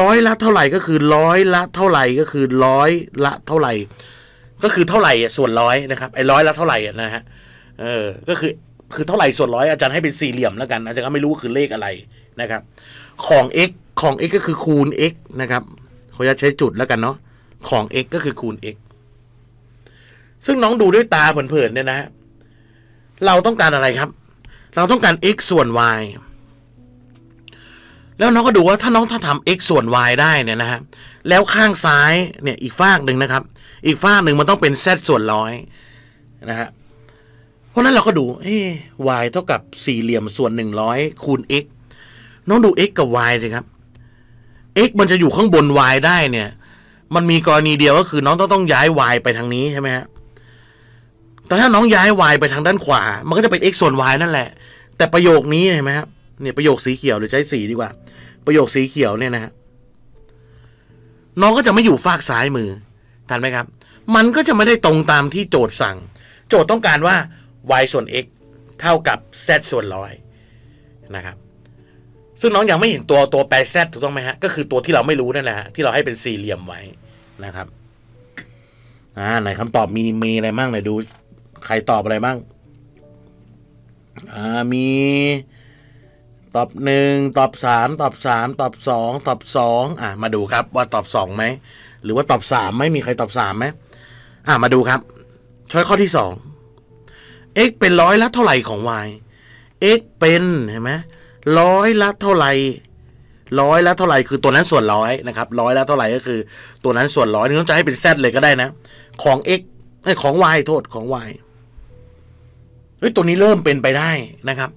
ร้อยละเท่าไหร่ก็คือร้อยละเท่าไหร่ก็คือร้อยละเท่าไหร่ก็คือเท่าไหร่ส่วนร้อยนะครับไอ้ร้อยละเท่าไหร่นะฮะเออก็คือคือเท่าไหร่ส่วนร้อย อาจารย์ให้เป็นสี่เหลี่ยมแล้วกันอาจารย์ก็ไม่รู้ว่าคือเลขอะไรนะครับ ของ x ของ x ก็คือคูณ x นะครับเขาจะใช้จุดแล้วกันเนาะของ x ก็คือคูณ x ซึ่งน้องดูด้วยตาเผินๆเนี่ยนะเราต้องการอะไรครับ เราต้องการ x ส่วน y แล้วน้องก็ดูว่าถ้าน้องถ้าทำ x ส่วน y ได้เนี่ยนะฮะแล้วข้างซ้ายเนี่ยอีกฝากหนึ่งนะครับอีกฝ้าหนึ่งมันต้องเป็น z ส่วนร้อยนะฮะ เพราะนั้นเราก็ดูเอ้ y เท่ากับสี่เหลี่ยมส่วนหนึ่งร้อยคูณ x น้องดู x กับ y สิครับ x มันจะอยู่ข้างบน y ได้เนี่ย มันมีกรณีเดียวก็คือน้องต้องต้องย้าย y ไปทางนี้ใช่ไหมฮะ แต่ถ้าน้องย้าย y ไปทางด้านขวา มันก็จะเป็น x ส่วน y นั่นแหละ แต่ประโยคนี้เห็นไหมครับ เนี่ยประโยคสีเขียวหรือใช้สีดีกว่า ประโยคสีเขียวเนี่ยนะฮะ น้องก็จะไม่อยู่ฝากซ้ายมือทันไหมครับ มันก็จะไม่ได้ตรงตามที่โจทย์สั่ง โจทย์ต้องการว่า y ส่วน x เท่ากับ z ส่วนร้อยนะครับ ซึ่งน้องยังไม่เห็นตัวตัวแปร z ถูกต้องไหมฮะ ก็คือตัวที่เราไม่รู้นั่นแหละที่เราให้เป็นสี่เหลี่ยมไว้นะครับ อ่า ไหนคำตอบมีมีอะไรบ้างไหนดู ใครตอบอะไรบ้างอ่า มี ตอบหนึ่งตอบสามตอบสามตอบสองตอบสองอ่ามาดูครับว่าตอบสองไหมหรือว่าตอบสามไม่มีใครตอบสามไหมอ่ามาดูครับ ช้อยข้อที่สอง x เป็นร้อยละเท่าไหร่ของ y x เป็นเห็นไหมร้อยละเท่าไหร่ร้อยละเท่าไหร่คือตัวนั้นส่วนร้อยนะครับร้อยละเท่าไหร่ ก็คือ ตัวนั้นส่วนร้อยนี่ต้องจะให้เป็น z เลยก็ได้นะ ของ x ของ y โทษของ y เฮ้ยตัวนี้เริ่มเป็นไปได้นะครับ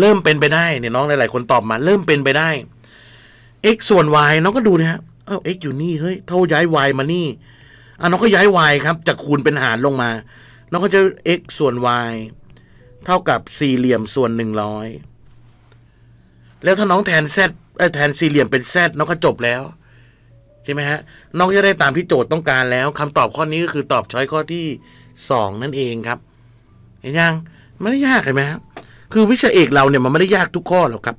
เริ่มเป็นไปได้เนี่ยน้องหลาย ๆ คนตอบมา เริ่มเป็นไปได้ x ส่วน y น้องก็ดูนะครับเอ้าเอ็กอยู่นี่เฮ้ยเท่าย้ายวายมา นี่อ่ะน้องก็ย้ายวายครับ จากคูณเป็นหารลงมา น้องก็จะเอ็กส่วนวายเท่ากับสี่เหลี่ยมส่วนหนึ่งร้อยแล้วถ้าน้องแทนแซดแทนสี่เหลี่ยมเป็นแซดน้องก็จบแล้ว ใช่ไหมฮะ น้องจะได้ตามที่โจทย์ต้องการแล้ว คำตอบข้อนี้ก็คือตอบช้อยข้อที่สองนั่นเองครับเห็นยังไม่ได้ยากเห็นไหมครัคือวิชาเอกเราเนี่ยมันไม่ได้ยากทุกข้อหรอกครับ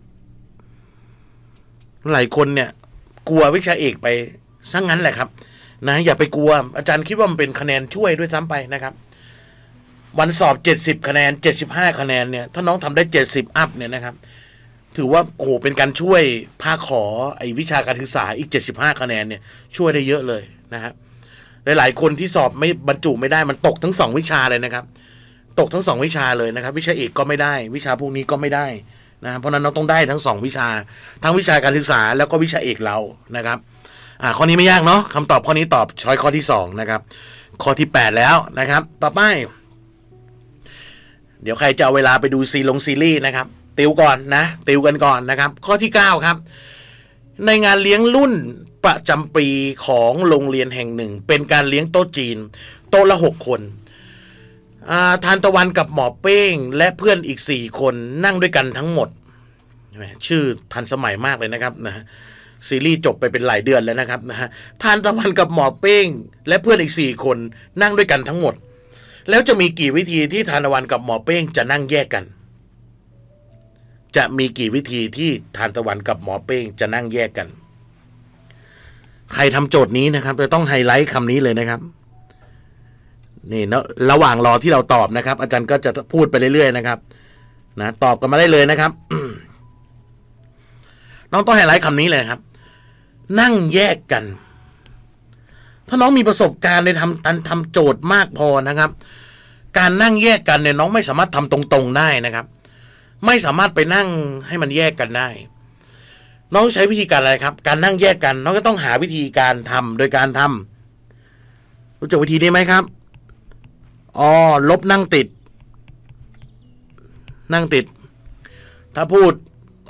หลายคนเนี่ยกลัววิชาเอกไปซะงงั้นแหละครับนะอย่าไปกลัวอาจารย์คิดว่ามันเป็นคะแนนช่วยด้วยซ้ำไปนะครับ วันสอบเจ็ดสิบคะแนนเจ็ดสิบห้าคะแนนเนี่ยถ้าน้องทำได้เจ็ดสิบอัพเนี่ยนะครับถือว่าโอ้โหเป็นการช่วยภาคขอไอ้วิชาการศึกษาอีกเจ็ดสิบห้าคะแนนเนี่ยช่วยได้เยอะเลยนะครับหลายๆคนที่สอบไม่บรรจุไม่ได้มันตกทั้งสองวิชาเลยนะครับ ตกทั้งสองวิชาเลยนะครับวิชาเอกก็ไม่ได้ วิชาพวกนี้ก็ไม่ได้นะเพราะนั้นเราต้องได้ทั้งสองวิชา ทั้งวิชาการศึกษาแล้วก็วิชาเอกเรานะครับอ่าข้อนี้ไม่ยากเนาะคำตอบข้อนี้ตอบช้อยข้อที่2นะครับข้อที่ 8 แล้วนะครับต่อไป เดี๋ยวใครจะเอาเวลาไปดูซีลงซีรีส์นะครับติวก่อนนะติวกันก่อนนะครับ ข้อที่9ครับในงานเลี้ยงรุ่นประจำปีของโรงเรียนแห่งหนึ่ง เป็นการเลี้ยงโต๊ะจีน โต๊ะละ 6 คนทานตะวันกับหมอเป้งและเพื่อนอีกสี่คนนั่งด้วยกันทั้งหมดชื่อทันสมัยมากเลยนะครับนะซีรีส์จบไปเป็นหลายเดือนแล้วนะครับนะฮะทานตะวันกับหมอเป้งและเพื่อนอีกสี่คนนั่งด้วยกันทั้งหมดแล้วจะมีกี่วิธีที่ทานตะวันกับหมอเป้งจะนั่งแยกกัน จะมีกี่วิธีที่ทานตะวันกับหมอเป้งจะนั่งแยกกัน ใครทำโจทย์นี้นะครับ จะต้องไฮไลท์คำนี้เลยนะครับนี่นะระหว่างรอที่เราตอบนะครับ อาจารย์ก็จะพูดไปเรื่อยๆนะครับนะตอบกันมาได้เลยนะครับ น้อง ต้องไฮไลท์คำนี้เลยครับ นั่งแยกกัน ถ้าน้องมีประสบการณ์ในทำทันทำโจทย์มากพอนะครับ การนั่งแยกกันเนี่ย น้องไม่สามารถทำตรง ๆได้นะครับ ไม่สามารถไปนั่งให้มันแยกกันได้ น้องใช้วิธีการอะไรครับ การนั่งแยกกันน้องก็ต้องหาวิธีการทำโดยการทำรู้จักวิธีนี้ไหมครับอ๋อลบนั่งติด นั่งติด ถ้าพูด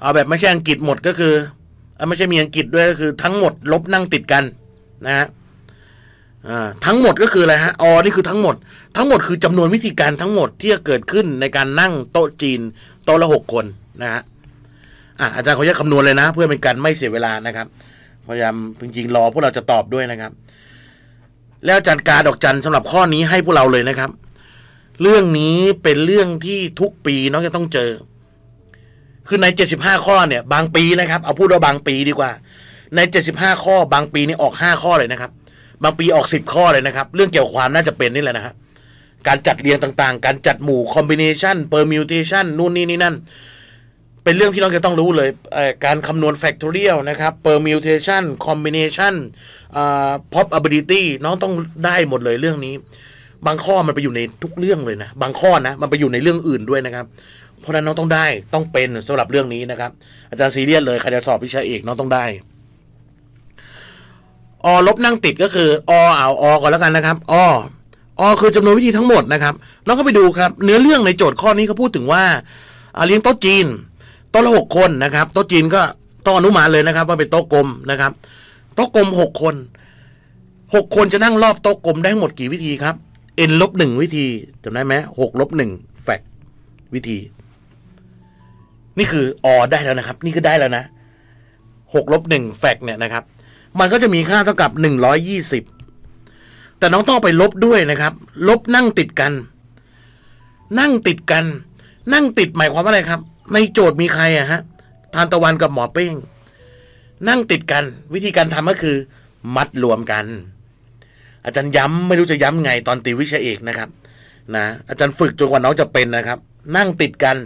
เอาแบบไม่ใช่อังกฤษหมดก็คือไม่ใช่มีอังกฤษด้วยก็คือทั้งหมด ลบนั่งติดกันนะฮะทั้งหมดก็คืออะไรฮะอ๋อนี่คือทั้งหมด ทั้งหมดคือจำนวนวิธีการทั้งหมดที่จะเกิดขึ้นในการนั่งโต๊ะจีนโต๊ะละหกคนนะฮะอาจารย์เขาจะคำนวณเลยนะ เพื่อเป็นการไม่เสียเวลานะครับพยายามจริงๆรอพวกเราจะตอบด้วยนะครับแล้วจันการดอกจันสำหรับข้อนี้ให้พวกเราเลยนะครับ เรื่องนี้เป็นเรื่องที่ทุกปีน้องจะต้องเจอ คือในเจ็สิบห้าข้อเนี่ย บางปีนะครับ เอาพูดว่าบางปีดีกว่า ในเจ็สิบห้าข้อบางปีนี่ออกห้าข้อเลยนะครับ บางปีออกสิบข้อเลยนะครับ เรื่องเกี่ยวความน่าจะเป็นนี่แหละนะครับการจัดเรียงต่างๆ การจัดหมู่คอมบิเนชันเปอร์มิวเทชันนู่นนี่นี่นั่น เป็นเรื่องที่น้องจะต้องรู้เลยการคำนวณแฟกทอเรียลนะครับเปอร์มิวเทชันคอมบิเนชันพ็อปอะบิลิตี้น้องต้องได้หมดเลยเรื่องนี้ บางข้อ มันไปอยู่ในทุกเรื่องเลยนะบางข้อนะมันไปอยู่ในเรื่องอื่นด้วยนะครับ เพราะนั้นน้องต้องได้ต้องเป็นสำหรับเรื่องนี้นะครับ อาจารย์ซีเรียสเลยใครจะสอบวิชาเอกน้องต้องได้อลบนั่งติดก็คืออเอาอก่อนแล้วกันนะครับออ คือจำนวนวิธีทั้งหมดนะครับ น้องก็ไปดูครับ เนื้อเรื่องในโจทย์ข้อนี้เขาพูดถึงว่าเลี้ยงโต๊ะจีนโต๊ะละหกคนนะครับโต๊ะจีนก็ต้องอนุมานเลยนะครับ ว่าเป็นโต๊ะกลมนะครับโต๊ะกลมหกคนหกคนจะนั่งรอบโต๊ะกลมได้ทั้งหมดกี่วิธีครับ n ลบหนึ่งวิธีจำได้ไหมหกลบหนึ่งแฟกวิธี นี่คือออได้แล้วนะครับ นี่ก็ได้แล้วนะหกลบหนึ่งแฟกเนี่ยนะครับมันก็จะมีค่าเท่ากับหนึ่งร้อยยี่สิบแต่น้องต้องไปลบด้วยนะครับลบนั่งติดกัน นั่งติดกัน นั่งติดหมายความว่าอะไรครับ ในโจทย์มีใครอะฮะทานตะวันกับหมอเป้งนั่งติดกันวิธีการทำก็คือ มัดรวมกัน อาจารย์ย้ำไม่รู้จะย้ำไงตอนตีวิชาเอกนะครับนะอาจารย์ฝึกจนกว่าน้องจะเป็นนะครับ นั่งติดกัน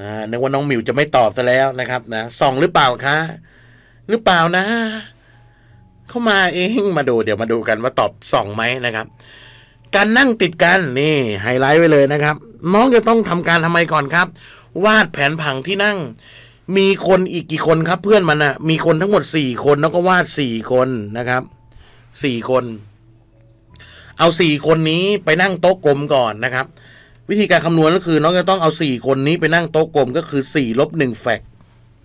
นะนึกว่าน้องหมิวจะไม่ตอบซะแล้วนะครับนะส่องหรือเปล่าคะหรือเปล่านะ เข้ามาเองมาดูเดี๋ยวมาดูกันว่าตอบส่องไหมนะครับ การนั่งติดกันนี่ไฮไลท์ไว้เลยนะครับน้องจะต้องทำการทำไมก่อนครับ วาดแผนผังที่นั่งมีคนอีกกี่คนครับเพื่อนมันอะมีคนทั้งหมดสี่คนแล้วก็วาดสี่คนนะครับสี่คน เอาสี่คนนี้ไปนั่งโต๊ะกลมก่อนนะครับวิธีการคำนวณก็คือน้องจะต้องเอาสี่คนนี้ไปนั่งโต๊ะกลมก็คือสี่ลบหนึ่งแฟก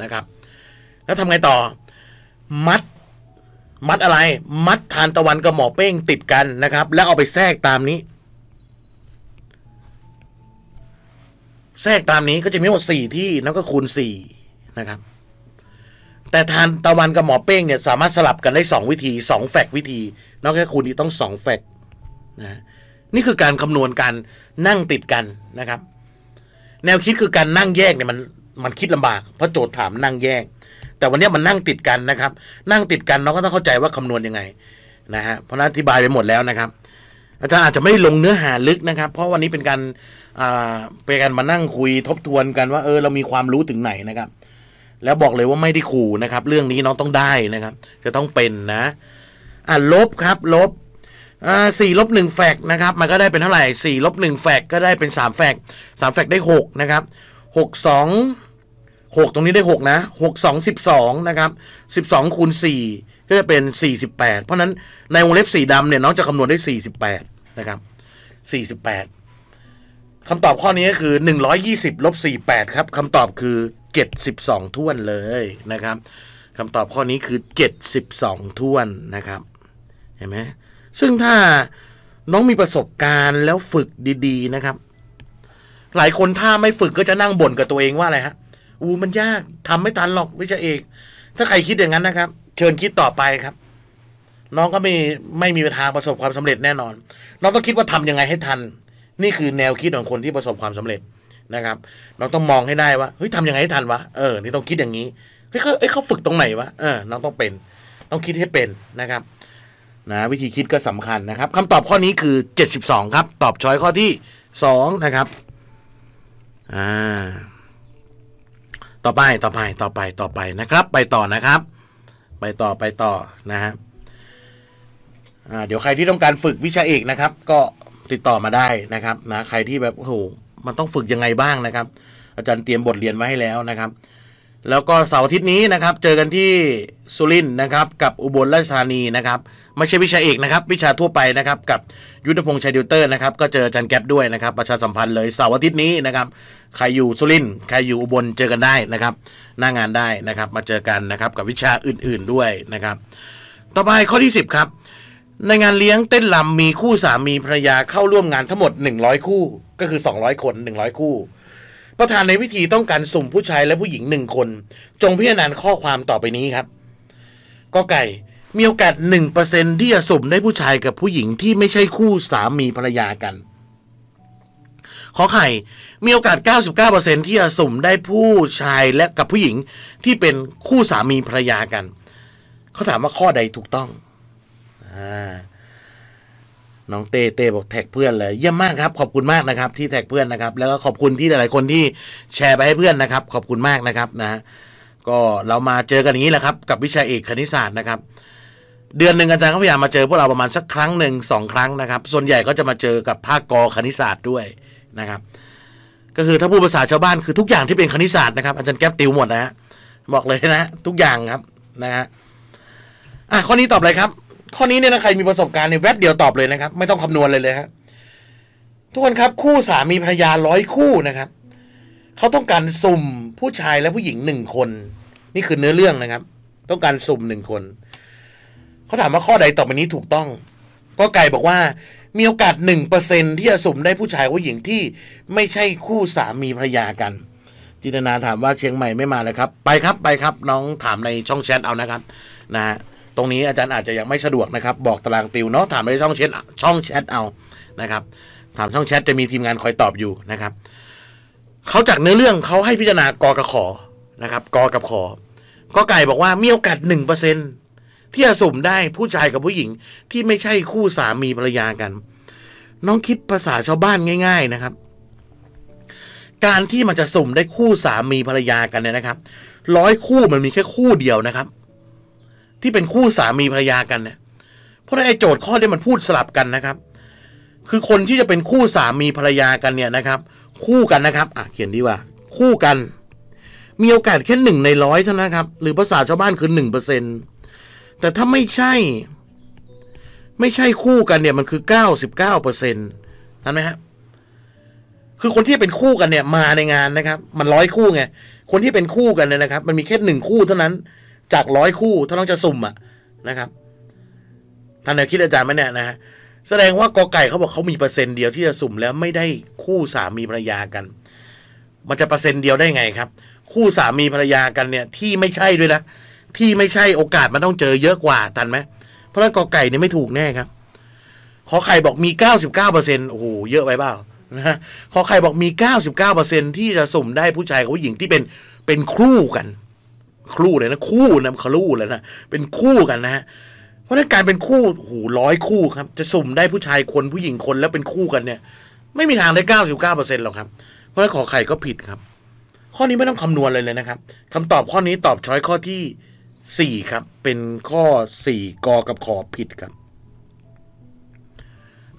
นะครับแล้วทำไงต่อมัดมัดอะไร มัดทานตะวันกับหมอเป้งติดกันนะครับ แล้วเอาไปแทรกตามนี้ แทรกตามนี้ก็จะมีหมดสี่ที่แล้วก็คูณสี่นะครับแต่ทานตะวันกับหมอเป้งเนี่ยสามารถสลับกันได้สองวิธีสองแฟกวิธี นอกจากคูณนี่ต้องสองแฟกนะนี่คือการคำนวณการนั่งติดกันนะครับแนวคิดคือการนั่งแยกเนี่ยมันมันคิดลำบากเพราะโจทย์ถามนั่งแยก แต่วันนี้มันนั่งติดกันนะครับนั่งติดกันเราก็ต้องเข้าใจว่าคำนวณยังไงนะฮะเพราะนั้นอธิบายไปหมดแล้วนะครับอาจารย์อาจจะไม่ลงเนื้อหาลึกนะครับ เพราะวันนี้เป็นการเป็นการมานั่งคุยทบทวนกันว่าเออเรามีความรู้ถึงไหนนะครับแล้วบอกเลยว่าไม่ได้ขู่นะครับ เรื่องนี้น้องต้องได้นะครับ จะต้องเป็นนะอ่ะลบครับ ลบสี่ลบหนึ่งแฟกนะครับมันก็ได้เป็นเท่าไหร่สี่ลบหนึ่งแฟกก็ได้เป็นสามแฟกสามแฟกได้หกนะครับหกสองหกตรงนี้ได้หกนะหกสองสิบสองนะครับสิบสองคูณสี่ก็จะเป็นสี่สิบแปดเพราะนั้นในวงเล็บสีดำเนี่ยน้องจะคำนวณได้สี่สิบแปดนะครับสี่สิบแปดคำตอบข้อนี้ก็คือหนึ่งร้อยยี่สิบลบสี่แปดครับคำตอบคือ72ท้วนเลยนะครับคำตอบข้อนี้คือ 72 ท้วนนะครับเห็นไหมซึ่งถ้าน้องมีประสบการณ์แล้วฝึกดี ๆ นะครับ หลายคนถ้าไม่ฝึกก็จะนั่งบ่นกับตัวเองว่าอะไรฮะอูมันยากทำไม่ทันหรอกวิชาเอกถ้าใครคิดอย่างนั้นนะครับ เชิญคิดต่อไปครับ น้องก็ไม่ไม่มีทางประสบความสำเร็จแน่นอนน้องต้องคิดว่าทำยังไงให้ทัน นี่คือแนวคิดของคนที่ประสบความสำเร็จนะครับน้องต้องมองให้ได้ว่าเฮ้ยทำยังไงให้ทันวะเออนี่ต้องคิดอย่างนี้เฮ้ยเขาเ้ยเขาฝึกตรงไหนวะเออน้องต้องเป็นต้องคิดให้เป็นนะครับนะวิธีคิดก็สำคัญนะครับคำตอบข้อนี้คือ 72 ครับ ตอบช้อยข้อที่2นะครับอ่าต่อไปต่อไปต่อไปต่อไปนะครับ ไปต่อนะครับ ไปต่อไปต่อนะฮะเดี๋ยวใครที่ต้องการฝึกวิชาเอกนะครับ ก็ติดต่อมาได้นะครับนะใครที่แบบโอ้โหมันต้องฝึกยังไงบ้างนะครับ อาจารย์เตรียมบทเรียนไว้ให้แล้วนะครับ แล้วก็เสาร์อาทิตย์นี้นะครับเจอกันที่สุรินทร์นะครับ กับอุบลราชธานีนะครับไม่ใช่วิชาเอกนะครับวิชาทั่วไปนะครับกับยุทธพงษ์ชัยดิวเตอร์นะครับก็เจออาจารย์แก๊ปด้วยนะครับ ประชาสัมพันธ์เลยเสาร์อาทิตย์นี้นะครับใครอยู่สุรินทร์ใครอยู่อุบลเจอกันได้นะครับ หน้างานได้นะครับ มาเจอกันนะครับกับวิชาอื่นๆด้วยนะครับ ต่อไปข้อที่ 10 ครับในงานเลี้ยงเต้นลำมีคู่สามีภรรยาเข้าร่วมงานทั้งหมด 100 คู่ก็คือ 200 คน 100 คู่ ประธานในพิธีต้องการสุ่มผู้ชายและผู้หญิงหนึ่งคน จงพิจารณาข้อความต่อไปนี้ครับก็ไก่มีโอกาสหนึ่งเปอร์เซ็นที่จะสุ่มได้ผู้ชายกับผู้หญิงที่ไม่ใช่คู่สามีภรรยากัน ขอไข่มีโอกาส99%ที่จะสุ่มได้ผู้ชายและกับผู้หญิงที่เป็นคู่สามีภรรยากันเขาถามว่าข้อใดถูกต้องน้องเต้เต้บอกแท็กเพื่อนเลย เยี่ยมมากครับ ขอบคุณมากนะครับ ที่แท็กเพื่อนนะครับ แล้วก็ขอบคุณที่หลายๆคนที่แชร์ไปให้เพื่อนนะครับ ขอบคุณมากนะครับนะ ก็เรามาเจอกันอย่างนี้แหละครับ กับวิชาเอกคณิตศาสตร์นะครับ เดือนหนึ่งอาจารย์ก็พยายามมาเจอพวกเราประมาณสักครั้งหนึ่งสองครั้งนะครับ ส่วนใหญ่ก็จะมาเจอกับภาคกคณิตศาสตร์ด้วยนะครับ ก็คือถ้าพูดภาษาชาวบ้านคือทุกอย่างที่เป็นคณิตศาสตร์นะครับอาจารย์แก๊ปติวหมดนะฮะบอกเลยนะ ทุกอย่างครับนะฮะอ่ะข้อนี้ตอบเลไรครับข้อนี้เนี่ยนะใครมีประสบการณ์เนี่ยแวบเดียวตอบเลยนะครับ ไม่ต้องคำนวณเลยเลยฮะทุกคนครับคู่สามีภรรยาร้อยคู่นะครับเขาต้องการสุ่มผู้ชายและผู้หญิงหนึ่งคน นี่คือเนื้อเรื่องนะครับ ต้องการสุ่มหนึ่งคน เขาถามว่าข้อใดต่อไปนี้ถูกต้องก็ไก่บอกว่ามีโอกาสหนึ่งเปอร์เซ็นที่จะสุ่มได้ผู้ชายผู้หญิงที่ ไม่ใช่คู่สามีภรรยากัน จินนาถามว่าเชียงใหม่ไม่มาเลยครับ ไปครับไปครับ น้องถามในช่องแชทเอานะครับ นะฮะตรงนี้อาจารย์อาจจะยังไม่สะดวกนะครับ บอกตารางติวเนาะถามไปช่องแชทช่องแชทเอานะครับถามช่องแชทจะมีทีมงานคอยตอบอยู่นะครับเขาจากเนื้อเรื่องเขาให้พิจารณากอกับขอนะครับกอกับขอก็ไก่บอกว่ามีโอกาสหนึ่งเปอร์เซ็นที่จะสุ่มได้ผู้ชายกับผู้หญิง ที่ไม่ใช่คู่สามีภรรยากัน น้องคิดภาษาชาวบ้านง่าย ๆนะครับ การที่มันจะสุ่มได้คู่สามีภรรยากันเนี่ยนะครับร้อยคู่มันมีแค่คู่เดียวนะครับที่เป็นคู่สามีภรรยากันเนี่ยเพราะในไอ้โจทย์ข้อนี้มันพูดสลับกันนะครับ คือคนที่จะเป็นคู่สามีภรรยากันเนี่ยนะครับ คู่กันนะครับอ่ะเขียนดีว่า คู่กันมีโอกาสแค่หนึ่งในร้อยเท่านั้นครับ หรือภาษาชาวบ้านคือหนึ่งเปอร์เซ็นแต่ถ้าไม่ใช่ไม่ใช่คู่กันเนี่ย มันคือเก้าสิบเก้าเปอร์เซ็นต์นันไหมครับคือคนที่เป็นคู่กันเนี่ยมาในงานนะครับ มันร้อยคู่ไงคนที่เป็นคู่กันเนี่ยนะครับ มันมีแค่หนึ่งคู่เท่านั้นจากร้อยคู่ ถ้าน้องจะสุ่มอะนะครับท่านแนวคิดอาจารย์ไหมเนี่ยนะฮะแสดงว่ากอไก่เขาบอกเขามีเปอร์เซ็นต์เดียวที่จะสุ่ม แล้วไม่ได้คู่สามีภรรยากัน มันจะเปอร์เซ็นต์เดียวได้ไงครับ คู่สามีภรรยากันเนี่ย ที่ไม่ใช่ด้วยนะที่ไม่ใช่โอกาสมันต้องเจอเยอะกว่าทันไหมเพราะฉะนั้นกอไก่เนี่ยไม่ถูกแน่ครับ ขอไข่บอกมี99%โอ้โหเยอะไปเปล่านะขอไข่บอกมี99%ที่จะสุ่มได้ผู้ชายกับผู้หญิงที่เป็นเป็นคู่กันครู่เลยนะคู่นะครู่เลยนะเป็นคู่กันนะเพราะนั้นการเป็นคู่หูร้อยคู่ครับ จะสุ่มได้ผู้ชายคนผู้หญิงคนแล้วเป็นคู่กันเนี่ยไม่มีทางได้เก้าสิบเก้าเปอร์เซ็นต์หรอกครับเพราะฉะนั้นขอไข่ก็ผิดครับข้อนี้ไม่ต้องคำนวณเลยเลยนะครับคำตอบข้อนี้ตอบช้อยข้อที่สี่ครับ เป็นข้อสี่กอกับขอผิดครับ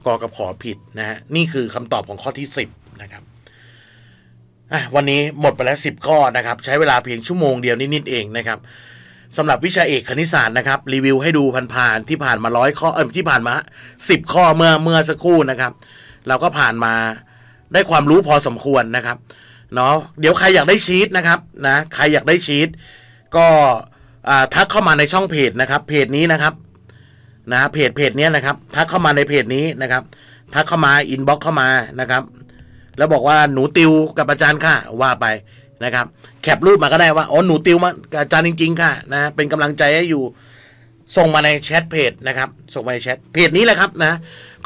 กอกับขอผิดนะฮะนี่คือคำตอบของข้อที่สิบนะครับวันนี้หมดไปแล้วสิบข้อนะครับ ใช้เวลาเพียงชั่วโมงเดียวนิดๆเองนะครับสำหรับวิชาเอกคณิตศาสตร์นะครับ รีวิวให้ดูผ่านๆที่ผ่านมาร้อยข้อเออที่ผ่านมาสิบข้อเมื่อเมื่อสักครู่นะครับ เราก็ผ่านมาได้ความรู้พอสมควรนะครับเนาะเดี๋ยวใครอยากได้ชีตนะครับนะ ใครอยากได้ชีตก็ทักเข้ามาในช่องเพจนะครับ เพจนี้นะครับนะเพจเพจนี้นะครับทักเข้ามาในเพจนี้นะครับทักเข้ามา อินบ็อกเข้ามานะครับแล้วบอกว่าหนูติว กับอาจารย์ค่ะ ว่าไปนะครับแคปรูปมาก็ได้ว่าอ๋อหนูติวมาอาจารย์จริงๆ ค่ะนะเป็นกำลังใจให้อยู่ส่งมาในแชทเพจนะครับส่งมาในแชทเพจนี้แหละครับนะ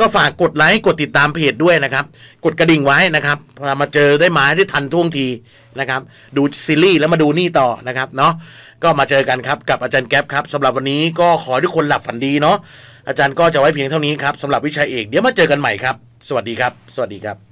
ก็ฝากกดไลค์กดติดตามเพจด้วย นะครับ กดกระดิ่งไว้นะครับพอมาเจอได้มาได้ทันท่วงทีนะครับดูซีรีส์แล้วมาดูนี่ต่อนะครับเนาะก็มาเจอกันครับกับอาจารย์แก๊ปครับสำหรับวันนี้ก็ขอทุกคนหลับฝันดีเนาะอาจารย์ก็จะไว้เพียงเท่านี้ครับสำหรับวิชาเอก เดี๋ยวมาเจอกันใหม่ครับสวัสดีครับสวัสดีครับ